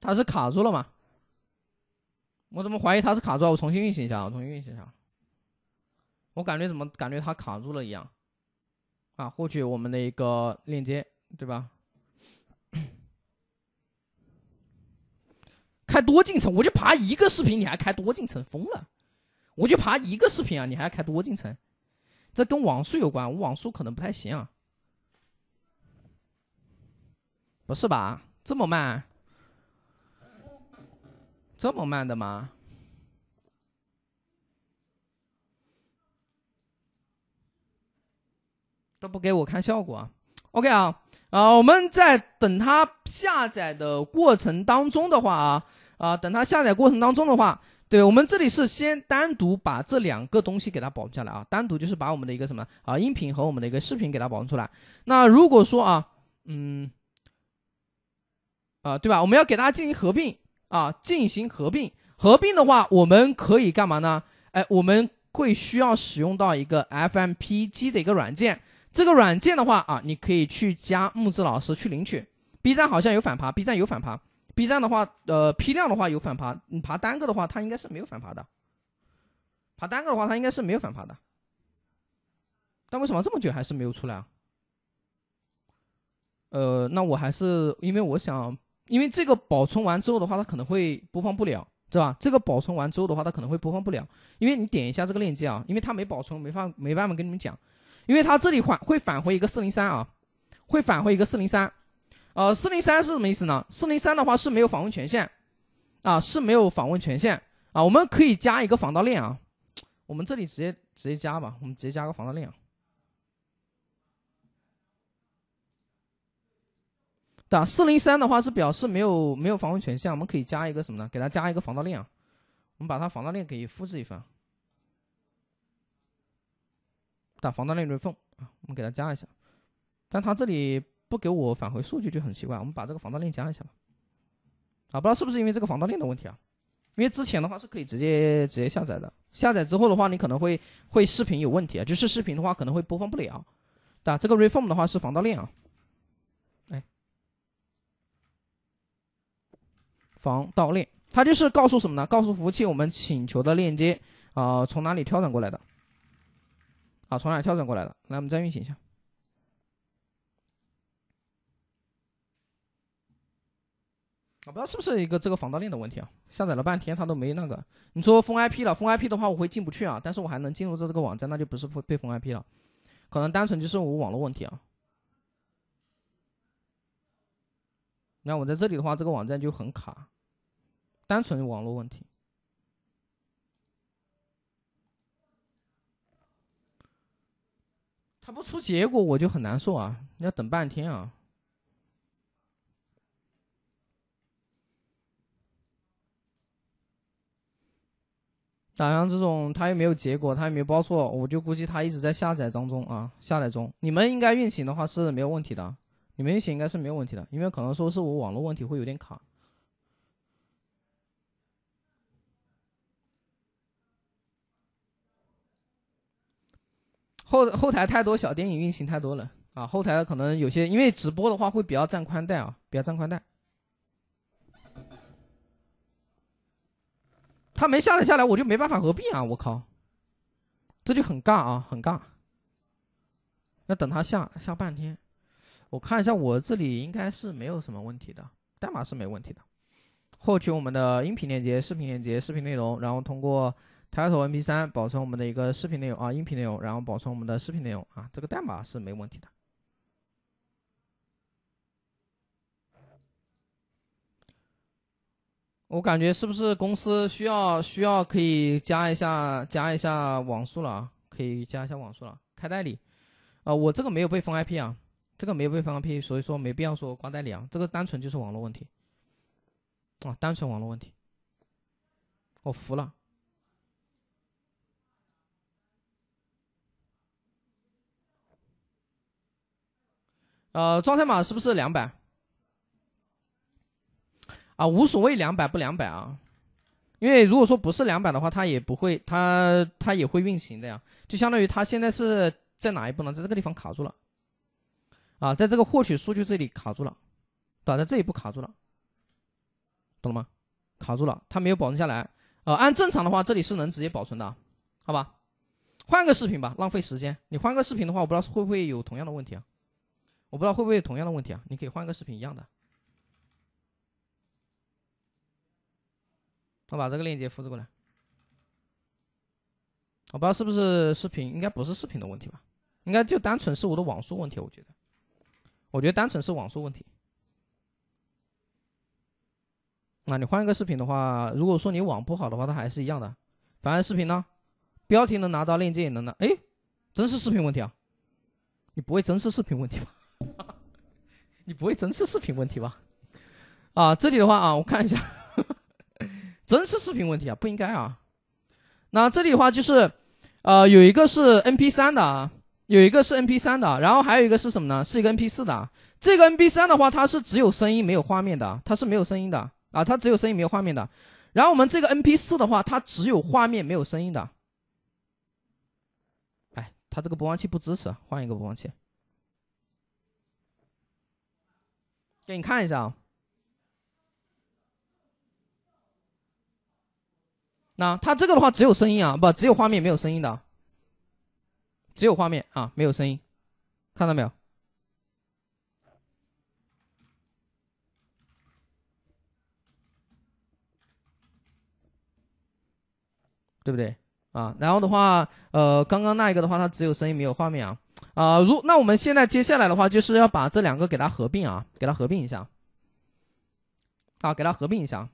它是卡住了吗？我怎么怀疑它是卡住？了？我重新运行一下，我重新运行一下。我感觉怎么感觉它卡住了一样？啊，获取我们的一个链接，对吧？[COUGHS] 开多进程，我就爬一个视频，你还开多进程，疯了！我就爬一个视频啊，你还开多进程，这跟网速有关，我网速可能不太行。啊。不是吧？这么慢？这么慢的吗？都不给我看效果啊！OK 啊啊！我们在等它下载的过程当中的话啊啊，等它下载过程当中的话，对我们这里是先单独把这两个东西给它保存下来啊，单独就是把我们的一个什么啊音频和我们的一个视频给它保存出来。那如果说啊，嗯啊，对吧？我们要给大家进行合并。啊，进行合并。合并的话，我们可以干嘛呢？哎，我们会需要使用到一个 FMPG 的一个软件。这个软件的话啊，你可以去加木子老师去领取。B 站好像有反爬，B 站有反爬。B 站的话，呃，批量的话有反爬，你爬单个的话，它应该是没有反爬的。爬单个的话，它应该是没有反爬的。但为什么这么久还是没有出来啊？呃，那我还是因为我想。因为这个保存完之后的话，它可能会播放不了，道吧？这个保存完之后的话，它可能会播放不了，因为你点一下这个链接啊，因为它没保存，没法没办法跟你们讲，因为它这里返会返回一个403啊，会返回一个403，呃，403是什么意思呢？403的话是没有访问权限啊，是没有访问权限啊，我们可以加一个防盗链啊，我们这里直接直接加吧，我们直接加个防盗链啊。打四零三的话是表示没有没有访问权限，我们可以加一个什么呢？给它加一个防盗链啊。我们把它防盗链给复制一份。打防盗链 reform 啊，我们给它加一下。但它这里不给我返回数据就很奇怪，我们把这个防盗链加一下吧。啊，不知道是不是因为这个防盗链的问题啊？因为之前的话是可以直接直接下载的，下载之后的话你可能会会视频有问题啊，就是视频的话可能会播放不了。打这个 reform 的话是防盗链啊。防盗链，它就是告诉什么呢？告诉服务器我们请求的链接啊，从哪里跳转过来的？啊，从哪跳转过来的？来，我们再运行一下。我不知道是不是一个这个防盗链的问题啊？下载了半天它都没那个。你说封 IP 了，封 IP 的话我会进不去啊，但是我还能进入这这个网站，那就不是被封 IP 了，可能单纯就是我网络问题啊。那我在这里的话，这个网站就很卡。单纯网络问题，它不出结果我就很难受啊，要等半天啊。打上这种它又没有结果，它又没有报错，我就估计它一直在下载当中啊，下载中。你们应该运行的话是没有问题的，你们运行应该是没有问题的，因为可能说是我网络问题会有点卡。后后台太多小电影运行太多了啊，后台可能有些，因为直播的话会比较占宽带啊，比较占宽带。他没下载下来，我就没办法合并啊，我靠，这就很尬啊，很尬。要等他下下半天，我看一下我这里应该是没有什么问题的，代码是没问题的。获取我们的音频链接、视频链接、视频内容，然后通过。抬头 m P 三保存我们的一个视频内容啊，音频内容，然后保存我们的视频内容啊，这个代码是没问题的。我感觉是不是公司需要需要可以加一下加一下网速了啊？可以加一下网速了，开代理啊？我这个没有被封 I P 啊，这个没有被封 I P，所以说没必要说挂代理啊，这个单纯就是网络问题啊，单纯网络问题，我服了。呃，状态码是不是两百？啊，无所谓，两百不两百啊，因为如果说不是两百的话，它也不会，它它也会运行的呀。就相当于它现在是在哪一步呢？在这个地方卡住了，啊，在这个获取数据这里卡住了，短在这一步卡住了，懂了吗？卡住了，它没有保存下来。呃，按正常的话，这里是能直接保存的，好吧？换个视频吧，浪费时间。你换个视频的话，我不知道会不会有同样的问题啊。我不知道会不会同样的问题啊？你可以换个视频一样的。我把这个链接复制过来。我不知道是不是视频，应该不是视频的问题吧？应该就单纯是我的网速问题，我觉得。我觉得单纯是网速问题。那你换一个视频的话，如果说你网不好的话，它还是一样的。反正视频呢，标题能拿到，链接也能拿。哎，真是视频问题啊！你不会真是视频问题吧？你不会真是视频问题吧？啊，这里的话啊，我看一下，[LAUGHS] 真是视频问题啊，不应该啊。那这里的话就是，呃，有一个是 N P 三的啊，有一个是 N P 三的，然后还有一个是什么呢？是一个 N P 四的。这个 N P 三的话，它是只有声音没有画面的，它是没有声音的啊，它只有声音没有画面的。然后我们这个 N P 四的话，它只有画面没有声音的。哎，它这个播放器不支持，换一个播放器。给你看一下啊，那它这个的话只有声音啊，不只有画面没有声音的，只有画面啊，没有声音，看到没有？对不对啊？然后的话，呃，刚刚那一个的话，它只有声音没有画面啊。啊，如那我们现在接下来的话，就是要把这两个给它合并啊，给它合并一下。啊，给它合并一下。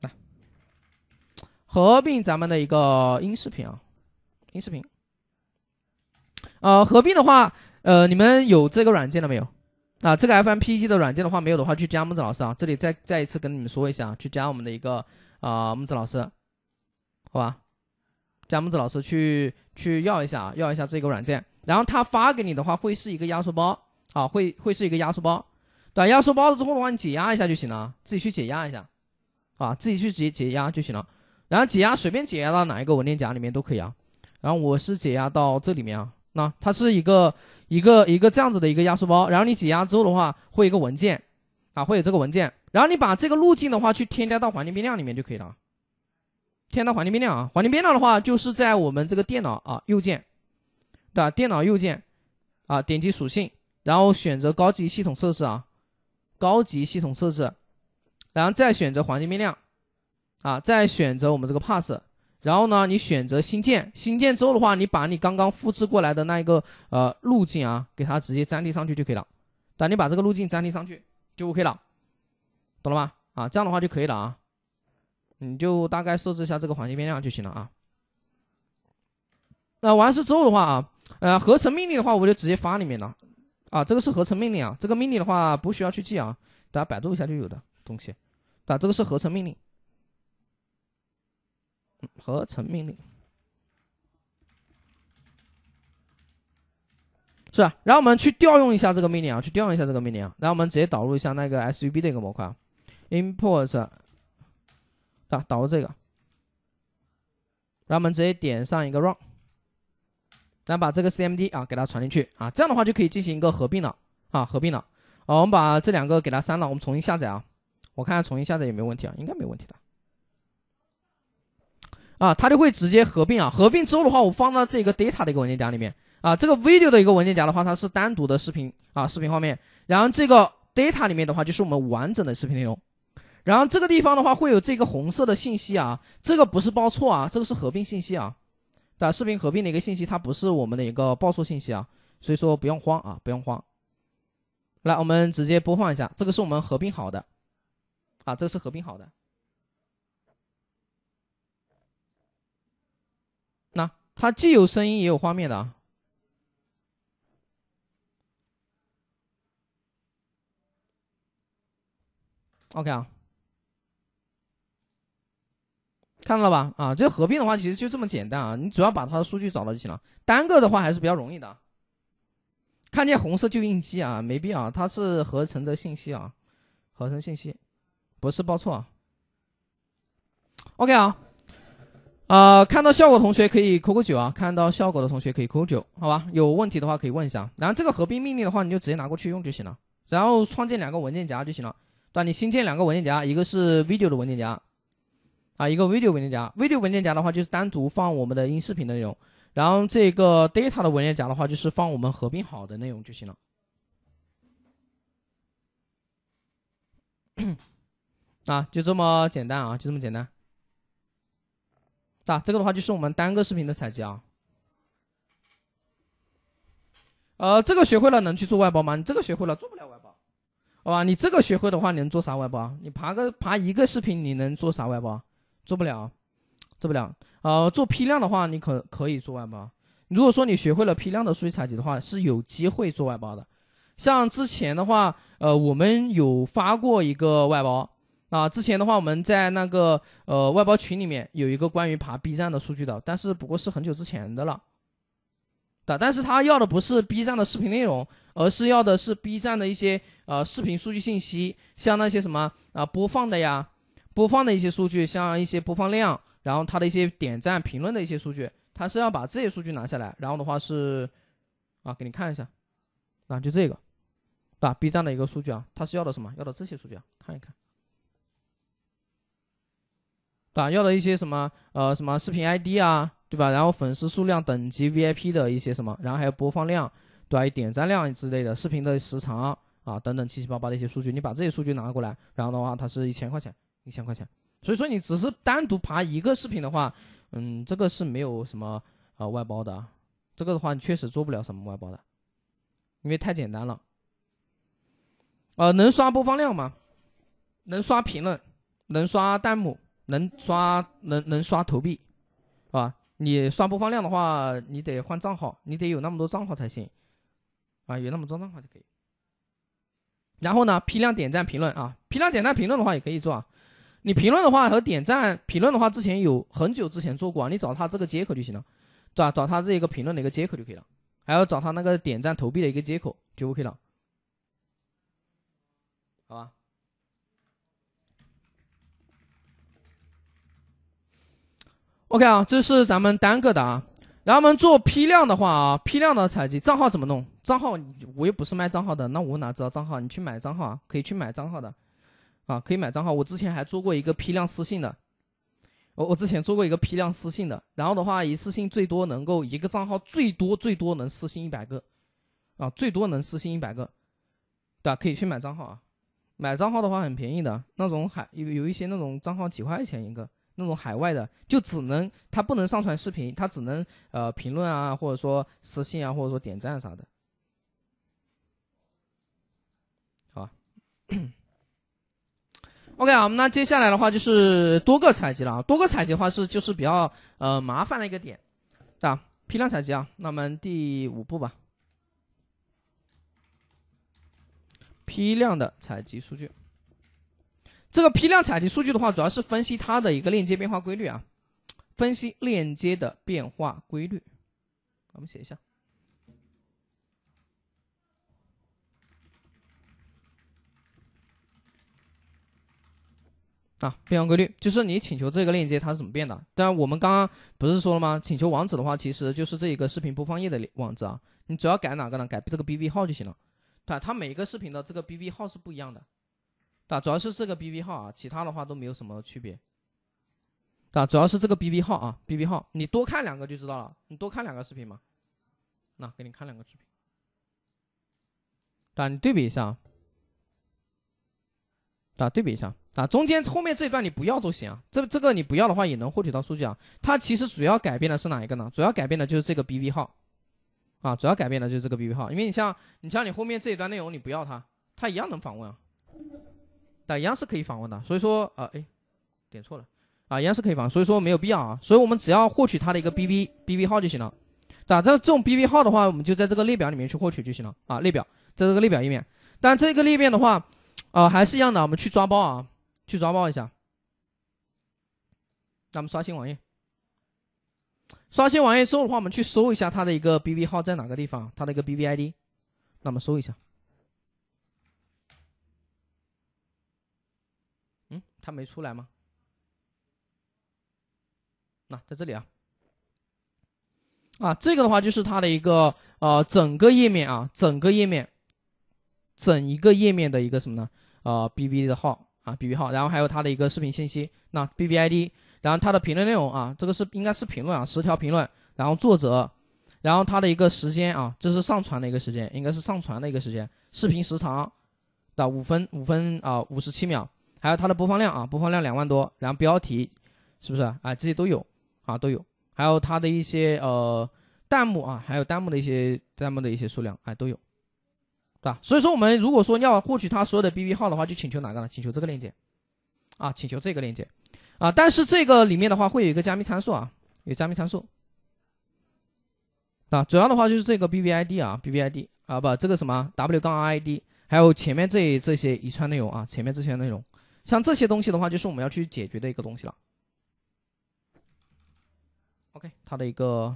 来，合并咱们的一个音视频啊，音视频。呃，合并的话，呃，你们有这个软件了没有？啊，这个 f m p g 的软件的话，没有的话，去加木子老师啊。这里再再一次跟你们说一下啊，去加我们的一个啊木子老师，好吧？加木子老师去。去要一下啊，要一下这个软件，然后他发给你的话会是一个压缩包，啊，会会是一个压缩包，对压缩包了之后的话，你解压一下就行了啊，自己去解压一下，啊，自己去解解压就行了。然后解压随便解压到哪一个文件夹里面都可以啊。然后我是解压到这里面啊，那它是一个一个一个这样子的一个压缩包，然后你解压之后的话会一个文件啊，会有这个文件，然后你把这个路径的话去添加到环境变量里面就可以了。添加环境变量啊，环境变量的话，就是在我们这个电脑啊右键，对吧？电脑右键啊，点击属性，然后选择高级系统设置啊，高级系统设置，然后再选择环境变量啊，再选择我们这个 p a s s 然后呢，你选择新建，新建之后的话，你把你刚刚复制过来的那一个呃路径啊，给它直接粘贴上去就可以了。等你把这个路径粘贴上去就 OK 了，懂了吗？啊，这样的话就可以了啊。你就大概设置一下这个环境变量就行了啊。那完事之后的话，啊，呃，合成命令的话，我就直接发里面了啊。这个是合成命令啊，这个命令的话不需要去记啊，大家百度一下就有的东西。啊，这个是合成命令，合成命令是吧？然后我们去调用一下这个命令啊，去调用一下这个命令啊。然后我们直接导入一下那个 sub 的一个模块，import。啊，导入这个，然后我们直接点上一个 Run，然后把这个 CMD 啊给它传进去啊，这样的话就可以进行一个合并了啊，合并了。啊，我们把这两个给它删了，我们重新下载啊，我看看重新下载有没有问题啊，应该没问题的。啊，它就会直接合并啊，合并之后的话，我放到这个 data 的一个文件夹里面啊，这个 video 的一个文件夹的话，它是单独的视频啊，视频画面，然后这个 data 里面的话，就是我们完整的视频内容。然后这个地方的话，会有这个红色的信息啊，这个不是报错啊，这个是合并信息啊，对，视频合并的一个信息，它不是我们的一个报错信息啊，所以说不用慌啊，不用慌。来，我们直接播放一下，这个是我们合并好的，啊，这个是合并好的。那它既有声音也有画面的啊。OK 啊。看到了吧？啊，这合并的话其实就这么简单啊，你只要把它的数据找到就行了。单个的话还是比较容易的。看见红色就应激啊，没必要，它是合成的信息啊，合成信息，不是报错。OK 啊，啊，看到效果同学可以扣扣九啊，看到效果的同学可以扣九，好吧？有问题的话可以问一下。然后这个合并命令的话，你就直接拿过去用就行了。然后创建两个文件夹就行了，对吧？你新建两个文件夹，一个是 video 的文件夹。啊，一个 video 文件夹，video 文件夹的话就是单独放我们的音视频的内容，然后这个 data 的文件夹的话就是放我们合并好的内容就行了。[COUGHS] 啊，就这么简单啊，就这么简单。啊，这个的话就是我们单个视频的采集啊。呃，这个学会了能去做外包吗？你这个学会了做不了外包，好吧？你这个学会的话，你能做啥外包？你爬个爬一个视频，你能做啥外包？做不了，做不了。呃，做批量的话，你可可以做外包。如果说你学会了批量的数据采集的话，是有机会做外包的。像之前的话，呃，我们有发过一个外包。啊，之前的话，我们在那个呃外包群里面有一个关于爬 B 站的数据的，但是不过是很久之前的了。但但是他要的不是 B 站的视频内容，而是要的是 B 站的一些呃视频数据信息，像那些什么啊播放的呀。播放的一些数据，像一些播放量，然后它的一些点赞、评论的一些数据，它是要把这些数据拿下来，然后的话是啊，给你看一下，啊，就这个，啊，B 站的一个数据啊，它是要的什么？要的这些数据啊，看一看，对吧？要的一些什么呃，什么视频 ID 啊，对吧？然后粉丝数量、等级 VIP 的一些什么，然后还有播放量，对吧？点赞量之类的，视频的时长啊，等等七七八八的一些数据，你把这些数据拿过来，然后的话，它是一千块钱。一千块钱，所以说你只是单独爬一个视频的话，嗯，这个是没有什么啊外包的，这个的话你确实做不了什么外包的，因为太简单了。啊，能刷播放量吗？能刷评论，能刷弹幕，能刷能能刷投币，啊，你刷播放量的话，你得换账号，你得有那么多账号才行，啊，有那么多账号就可以。然后呢，批量点赞评论啊，批量点赞评论的话也可以做啊。你评论的话和点赞评论的话，之前有很久之前做过，你找他这个接口就行了，对吧？找他这一个评论的一个接口就可以了，还要找他那个点赞投币的一个接口就 OK 了，好吧？OK 啊，这是咱们单个的啊，然后我们做批量的话啊，批量的采集账号怎么弄？账号，我又不是卖账号的，那我哪知道账号？你去买账号啊，可以去买账号的。啊，可以买账号。我之前还做过一个批量私信的，我我之前做过一个批量私信的。然后的话，一次性最多能够一个账号最多最多能私信一百个，啊，最多能私信一百个，对吧？可以去买账号啊，买账号的话很便宜的，那种海有有一些那种账号几块钱一个，那种海外的就只能他不能上传视频，他只能呃评论啊，或者说私信啊，或者说点赞啥的，好。吧。[COUGHS] OK 啊，我们那接下来的话就是多个采集了啊，多个采集的话是就是比较呃麻烦的一个点，是吧？批量采集啊，那我们第五步吧，批量的采集数据。这个批量采集数据的话，主要是分析它的一个链接变化规律啊，分析链接的变化规律，我们写一下。啊，变换规律就是你请求这个链接它是怎么变的？但我们刚刚不是说了吗？请求网址的话，其实就是这一个视频播放页的网址啊。你主要改哪个呢？改这个 B B 号就行了。对它每个视频的这个 B B 号是不一样的。对主要是这个 B B 号啊，其他的话都没有什么区别。对主要是这个 B B 号啊，B B 号，你多看两个就知道了。你多看两个视频嘛。那给你看两个视频。对你对比一下。对对比一下。啊，中间后面这一段你不要都行啊，这这个你不要的话也能获取到数据啊。它其实主要改变的是哪一个呢？主要改变的就是这个 B B 号啊，主要改变的就是这个 B B 号。因为你像你像你后面这一段内容你不要它，它一样能访问啊，但一样是可以访问的。所以说啊，哎，点错了啊，一样是可以访。所以说没有必要啊，所以我们只要获取它的一个 B B B B 号就行了。对，这这种 B B 号的话，我们就在这个列表里面去获取就行了啊。列表在这个列表页面，但这个页面的话，呃，还是一样的，我们去抓包啊。去抓包一下，那们刷新网页，刷新网页之后的话，我们去搜一下他的一个 B B 号在哪个地方，他的一个 B B I D，那么搜一下，嗯，他没出来吗？那在这里啊，啊，这个的话就是它的一个呃整个页面啊，整个页面，整一个页面的一个什么呢？呃 B B 的号。啊，B B 号，然后还有他的一个视频信息，那 B B I D，然后他的评论内容啊，这个是应该是评论啊，十条评论，然后作者，然后他的一个时间啊，这是上传的一个时间，应该是上传的一个时间，视频时长，的五分五分啊，五十七秒，还有它的播放量啊，播放量两万多，然后标题，是不是啊？这些都有啊，都有，还有他的一些呃弹幕啊，还有弹幕的一些弹幕的一些数量啊，都有。对吧？所以说，我们如果说要获取他所有的 B B 号的话，就请求哪个呢？请求这个链接，啊，请求这个链接，啊，但是这个里面的话会有一个加密参数啊，有加密参数，啊，主要的话就是这个 B B I D 啊，B B I D 啊，不，这个什么 W 杠 R I D，还有前面这这些一串内容啊，前面这些内容，像这些东西的话，就是我们要去解决的一个东西了。O K，它的一个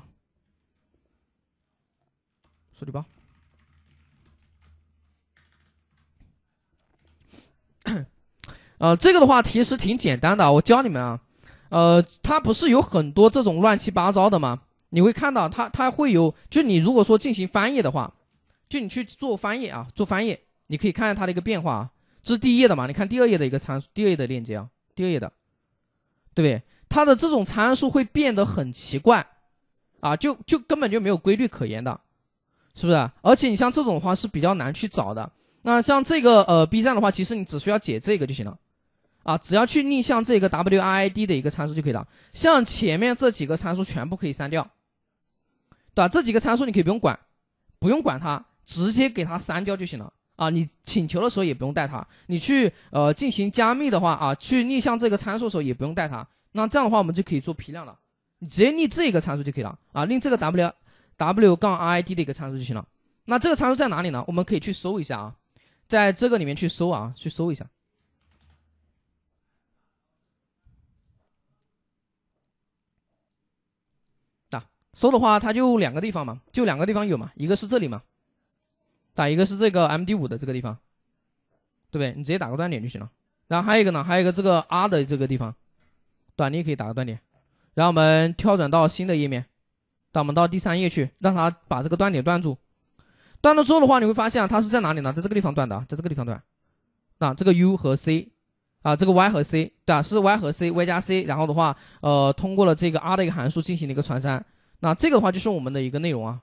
数据包。[COUGHS] 呃，这个的话其实挺简单的，我教你们啊。呃，它不是有很多这种乱七八糟的吗？你会看到它，它会有，就你如果说进行翻译的话，就你去做翻译啊，做翻译，你可以看看它的一个变化啊。这是第一页的嘛？你看第二页的一个参数，第二页的链接啊，第二页的，对不对？它的这种参数会变得很奇怪啊，就就根本就没有规律可言的，是不是？而且你像这种的话是比较难去找的。那像这个呃，B 站的话，其实你只需要解这个就行了，啊，只要去逆向这个 W I D 的一个参数就可以了。像前面这几个参数全部可以删掉，对吧？这几个参数你可以不用管，不用管它，直接给它删掉就行了啊。你请求的时候也不用带它，你去呃进行加密的话啊，去逆向这个参数的时候也不用带它。那这样的话，我们就可以做批量了，你直接逆这个参数就可以了啊，逆这个 W W 杠 I D 的一个参数就行了。那这个参数在哪里呢？我们可以去搜一下啊。在这个里面去搜啊，去搜一下。啊，搜的话它就两个地方嘛，就两个地方有嘛，一个是这里嘛，打一个是这个 M D 五的这个地方，对不对？你直接打个断点就行了。然后还有一个呢，还有一个这个 R 的这个地方，短点可以打个断点。然后我们跳转到新的页面，那我们到第三页去，让它把这个断点断住。断了之后的话，你会发现啊，它是在哪里呢？在这个地方断的啊，在这个地方断。啊，这个 U 和 C，啊，这个 Y 和 C，对吧？是 Y 和 C，Y 加 C，然后的话，呃，通过了这个 R 的一个函数进行了一个传参。那这个的话就是我们的一个内容啊。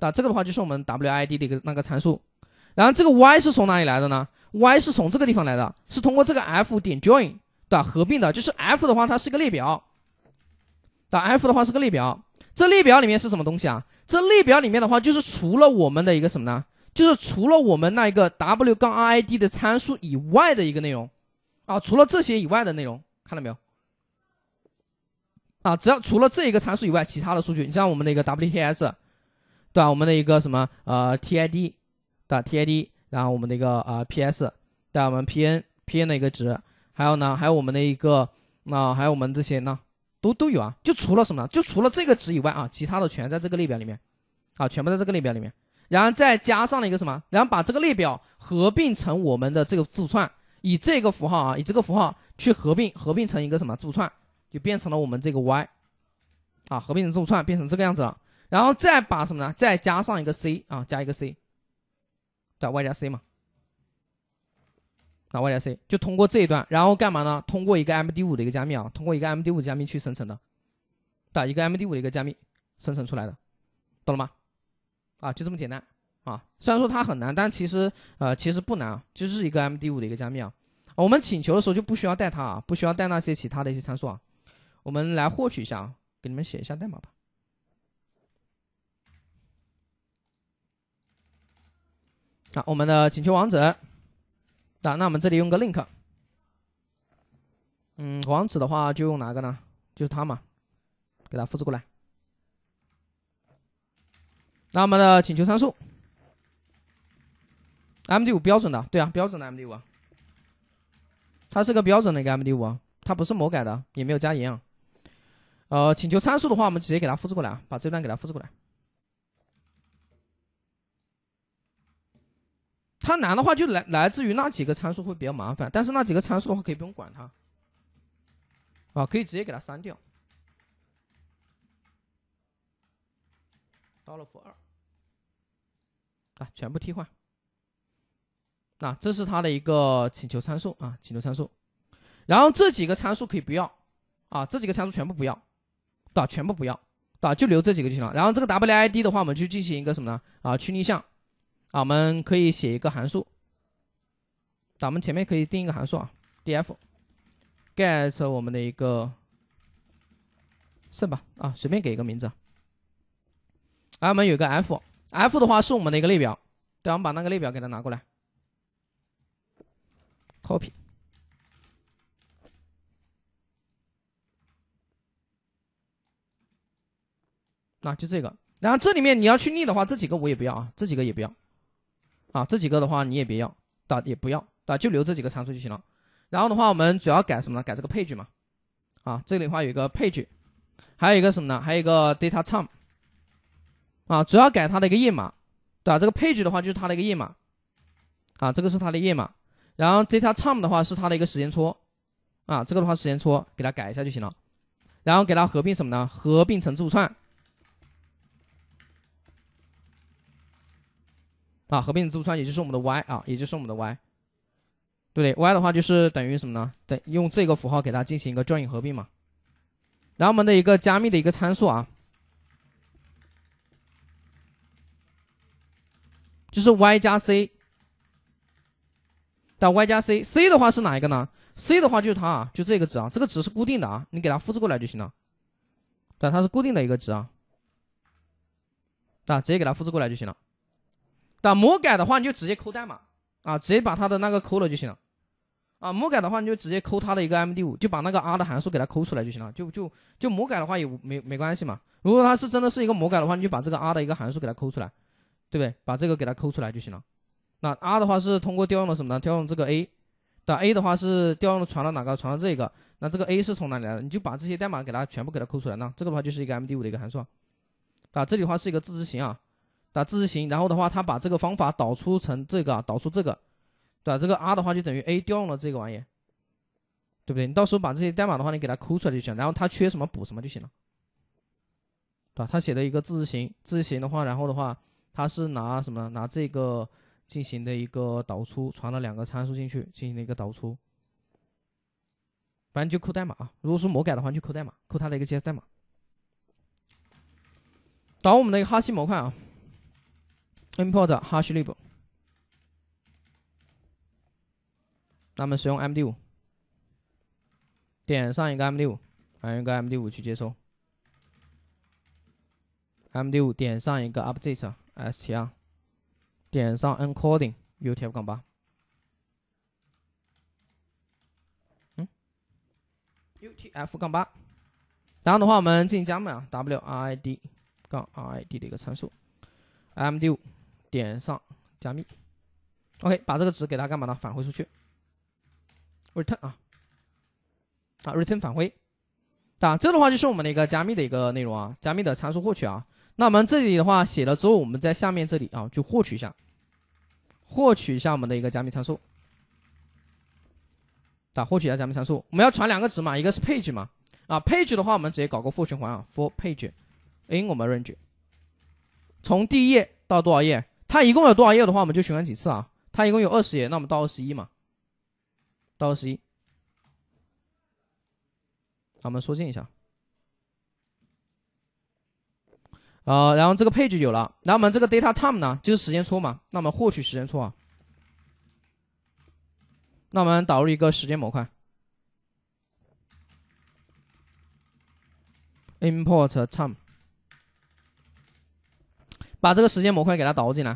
啊，这个的话就是我们 W I D 的一个那个参数。然后这个 Y 是从哪里来的呢？Y 是从这个地方来的，是通过这个 F 点 Join，对吧？合并的，就是 F 的话，它是一个列表。打 f 的话是个列表。这列表里面是什么东西啊？这列表里面的话，就是除了我们的一个什么呢？就是除了我们那一个 W-R-I-D 的参数以外的一个内容，啊，除了这些以外的内容，看到没有？啊，只要除了这一个参数以外，其他的数据，你像我们的一个 W-T-S，对吧？我们的一个什么呃 T-I-D，对吧、T-I-D，然后我们的一个呃 P-S，对，吧、我们 P-N P-N 的一个值，还有呢，还有我们的一个那还有我们这些呢？都都有啊，就除了什么呢？就除了这个值以外啊，其他的全在这个列表里面，啊，全部在这个列表里面。然后再加上了一个什么？然后把这个列表合并成我们的这个字符串，以这个符号啊，以这个符号去合并，合并成一个什么字符串，就变成了我们这个 y，啊，合并成字符串变成这个样子了。然后再把什么呢？再加上一个 c，啊，加一个 c，对，y 加 c 嘛。打 Y s C 就通过这一段，然后干嘛呢？通过一个 MD5 的一个加密啊，通过一个 MD5 加密去生成的啊，一个 MD5 的一个加密生成出来的，懂了吗？啊，就这么简单啊，虽然说它很难，但其实呃其实不难啊，就是一个 MD5 的一个加密啊。我们请求的时候就不需要带它啊，不需要带那些其他的一些参数啊。我们来获取一下，啊，给你们写一下代码吧。啊，我们的请求网址。那那我们这里用个 link，嗯，网址的话就用哪个呢？就是它嘛，给它复制过来。那我们的请求参数，M D 五标准的，对啊，标准的 M D 五啊，它是个标准的一个 M D 五啊，它不是魔改的，也没有加盐啊。呃，请求参数的话，我们直接给它复制过来，啊，把这段给它复制过来。它难的话就来来自于那几个参数会比较麻烦，但是那几个参数的话可以不用管它，啊，可以直接给它删掉。到了负二，啊，全部替换。那这是它的一个请求参数啊，请求参数。然后这几个参数可以不要，啊，这几个参数全部不要，啊，全部不要，啊，就留这几个就行了。然后这个 W I D 的话，我们去进行一个什么呢？啊，去逆向。啊，我们可以写一个函数。咱们前面可以定一个函数啊，df get 我们的一个是吧？啊，随便给一个名字。来，我们有个 f，f 的话是我们的一个列表。对，我们把那个列表给它拿过来，copy。那就这个。然后这里面你要去逆的话，这几个我也不要啊，这几个也不要。啊，这几个的话你也别要，对吧？也不要，对吧？就留这几个参数就行了。然后的话，我们主要改什么呢？改这个配置嘛，啊，这里的话有一个配置，还有一个什么呢？还有一个 data time，啊，主要改它的一个页码，对吧？这个配置的话就是它的一个页码，啊，这个是它的页码。然后 data time 的话是它的一个时间戳，啊，这个的话时间戳给它改一下就行了。然后给它合并什么呢？合并成字符串。啊，合并字符串也就是我们的 y 啊，也就是我们的 y，对不对？y 的话就是等于什么呢？等用这个符号给它进行一个 join 合并嘛。然后我们的一个加密的一个参数啊，就是 y 加 c。但 y 加 c，c 的话是哪一个呢？c 的话就是它啊，就这个值啊，这个值是固定的啊，你给它复制过来就行了。对，它是固定的一个值啊，啊，直接给它复制过来就行了。那魔改的话，你就直接抠代码啊，直接把它的那个抠了就行了啊。魔改的话，你就直接抠它的一个 M D 五，就把那个 R 的函数给它抠出来就行了。就就就魔改的话也没没关系嘛。如果它是真的是一个魔改的话，你就把这个 R 的一个函数给它抠出来，对不对？把这个给它抠出来就行了。那 R 的话是通过调用了什么呢？调用这个 A，的 A 的话是调用传到哪个？传到这个。那这个 A 是从哪里来的？你就把这些代码给它全部给它抠出来。那这个的话就是一个 M D 五的一个函数啊。这里的话是一个自执行啊。打字执然后的话，他把这个方法导出成这个，导出这个，对吧？这个 R 的话就等于 A 调用了这个玩意，对不对？你到时候把这些代码的话，你给它抠出来就行然后他缺什么补什么就行了，对吧？他写的一个字执型，字执型的话，然后的话，他是拿什么？拿这个进行的一个导出，传了两个参数进去，进行了一个导出。反正就抠代码啊。如果说魔改的话，就抠代码，抠他的一个 JS 代码。打我们的一个哈希模块啊。import hashlib，那么使用 MD 5点上一个 MD 5还有一个 MD 5去接收。MD 5点上一个 update str，点上 encoding UTF- 八。嗯，UTF- 8然后的话我们进行加密啊，W I D 杠 r I D 的一个参数，MD 5点上加密，OK，把这个值给它干嘛呢？返回出去，return 啊，啊，return 返回，啊，这的话就是我们的一个加密的一个内容啊，加密的参数获取啊。那我们这里的话写了之后，我们在下面这里啊，去获取一下，获取一下我们的一个加密参数，打获取一下加密参数。我们要传两个值嘛，一个是 page 嘛，啊，page 的话我们直接搞个负循环啊，for page，in 我们 range，从第一页到多少页？它一共有多少页的话，我们就循环几次啊？它一共有二十页，那我们到二十一嘛？到二十一，我们缩进一下。啊，然后这个配置有了，然后我们这个 data time 呢，就是时间戳嘛？那我们获取时间戳啊？那我们导入一个时间模块，import time。把这个时间模块给它导入进来，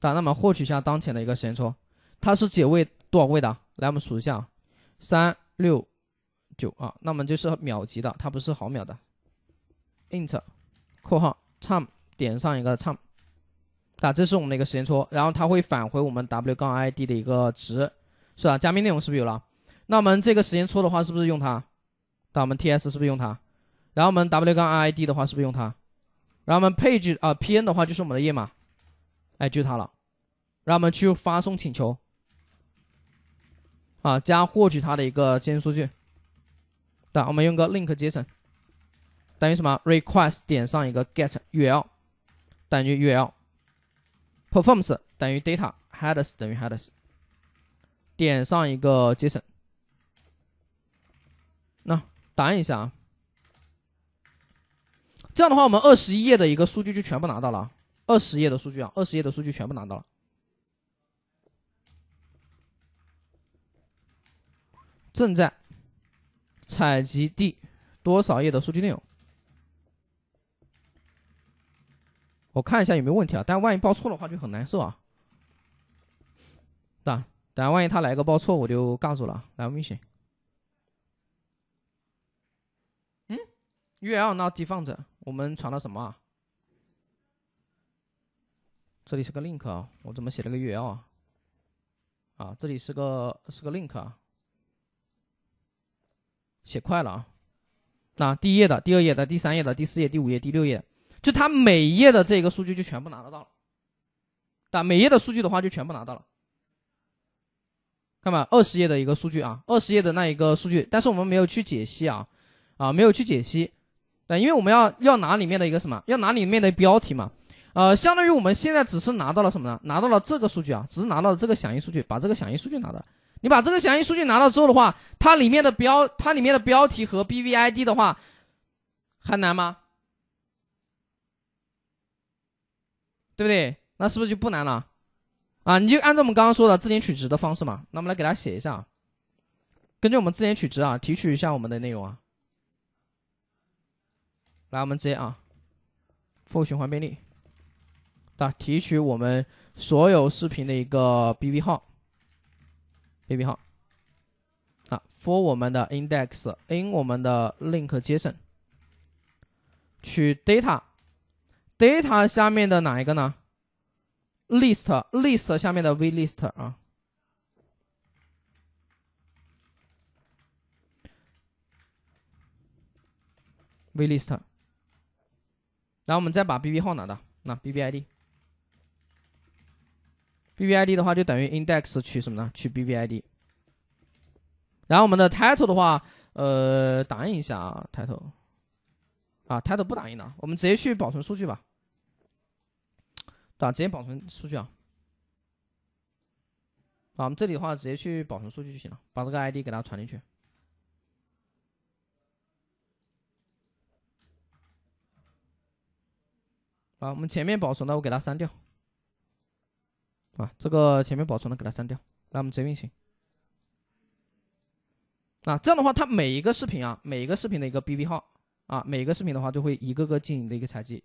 打，那么获取一下当前的一个时间戳，它是几位多少位的？来，我们数一下，三六九啊，那我们就是秒级的，它不是毫秒的。int（ 括号 ）time 点上一个 time，打，这是我们的一个时间戳，然后它会返回我们 W 杠 ID 的一个值，是吧？加密内容是不是有了？那我们这个时间戳的话是不是用它？那我们 TS 是不是用它？然后我们 W 杠 ID 的话是不是用它？然后我们配置啊，Pn 的话就是我们的页码，哎，就是它了。然后我们去发送请求，啊，加获取它的一个 j s 数据。对我们用个 Link 接成，等于什么？Request 点上一个 Get UL，等于 UL，Performs 等于 Data Headers 等于 Headers，点上一个 JSON。那答案一下啊。这样的话，我们二十一页的一个数据就全部拿到了。二十页的数据啊，二十页的数据全部拿到了。正在采集第多少页的数据内容？我看一下有没有问题啊。但万一报错的话，就很难受啊。等，但万一他来个报错，我就尬住了。来，我们起。嗯，URL 那地放着。我们传了什么？这里是个 link 啊，我怎么写了个 ul 啊？啊，这里是个是个 link 啊，写快了啊。那第一页的、第二页的、第三页的、第四页、第五页、第六页，就它每页的这个数据就全部拿得到了。啊，每页的数据的话就全部拿到了。看吧，二十页的一个数据啊，二十页的那一个数据，但是我们没有去解析啊，啊，没有去解析。因为我们要要拿里面的一个什么？要拿里面的标题嘛？呃，相当于我们现在只是拿到了什么呢？拿到了这个数据啊，只是拿到了这个响应数据，把这个响应数据拿到。你把这个响应数据拿到之后的话，它里面的标，它里面的标题和 bvid 的话，还难吗？对不对？那是不是就不难了？啊，你就按照我们刚刚说的自联取值的方式嘛。那我们来给它写一下，根据我们自联取值啊，提取一下我们的内容啊。来，我们直接啊，for 循环遍历，啊，提取我们所有视频的一个 B B 号，B B 号，啊，for 我们的 index in 我们的 link JSON，取 data，data 下面的哪一个呢？list，list 下面的 vlist 啊，vlist 然后我们再把 B B 号拿到，那 B B I D，B B I D 的话就等于 index 取什么呢？取 B B I D。然后我们的 title 的话，呃，打印一下啊，title，啊，title 不打印了，我们直接去保存数据吧，对吧？直接保存数据啊。啊，我们这里的话直接去保存数据就行了，把这个 I D 给它传进去。啊，我们前面保存的我给它删掉，啊，这个前面保存的给它删掉。那我们直接运行。那这样的话，它每一个视频啊，每一个视频的一个 B B 号啊，每一个视频的话就会一个个进行的一个采集。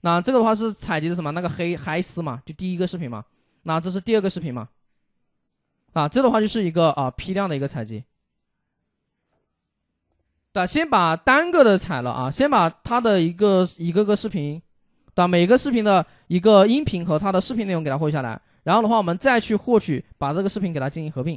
那这个的话是采集的什么？那个黑嗨丝嘛，就第一个视频嘛。那这是第二个视频嘛？啊，这的话就是一个啊批量的一个采集。对，先把单个的采了啊，先把它的一个一个个视频。把每个视频的一个音频和它的视频内容给它获取下来，然后的话，我们再去获取，把这个视频给它进行合并。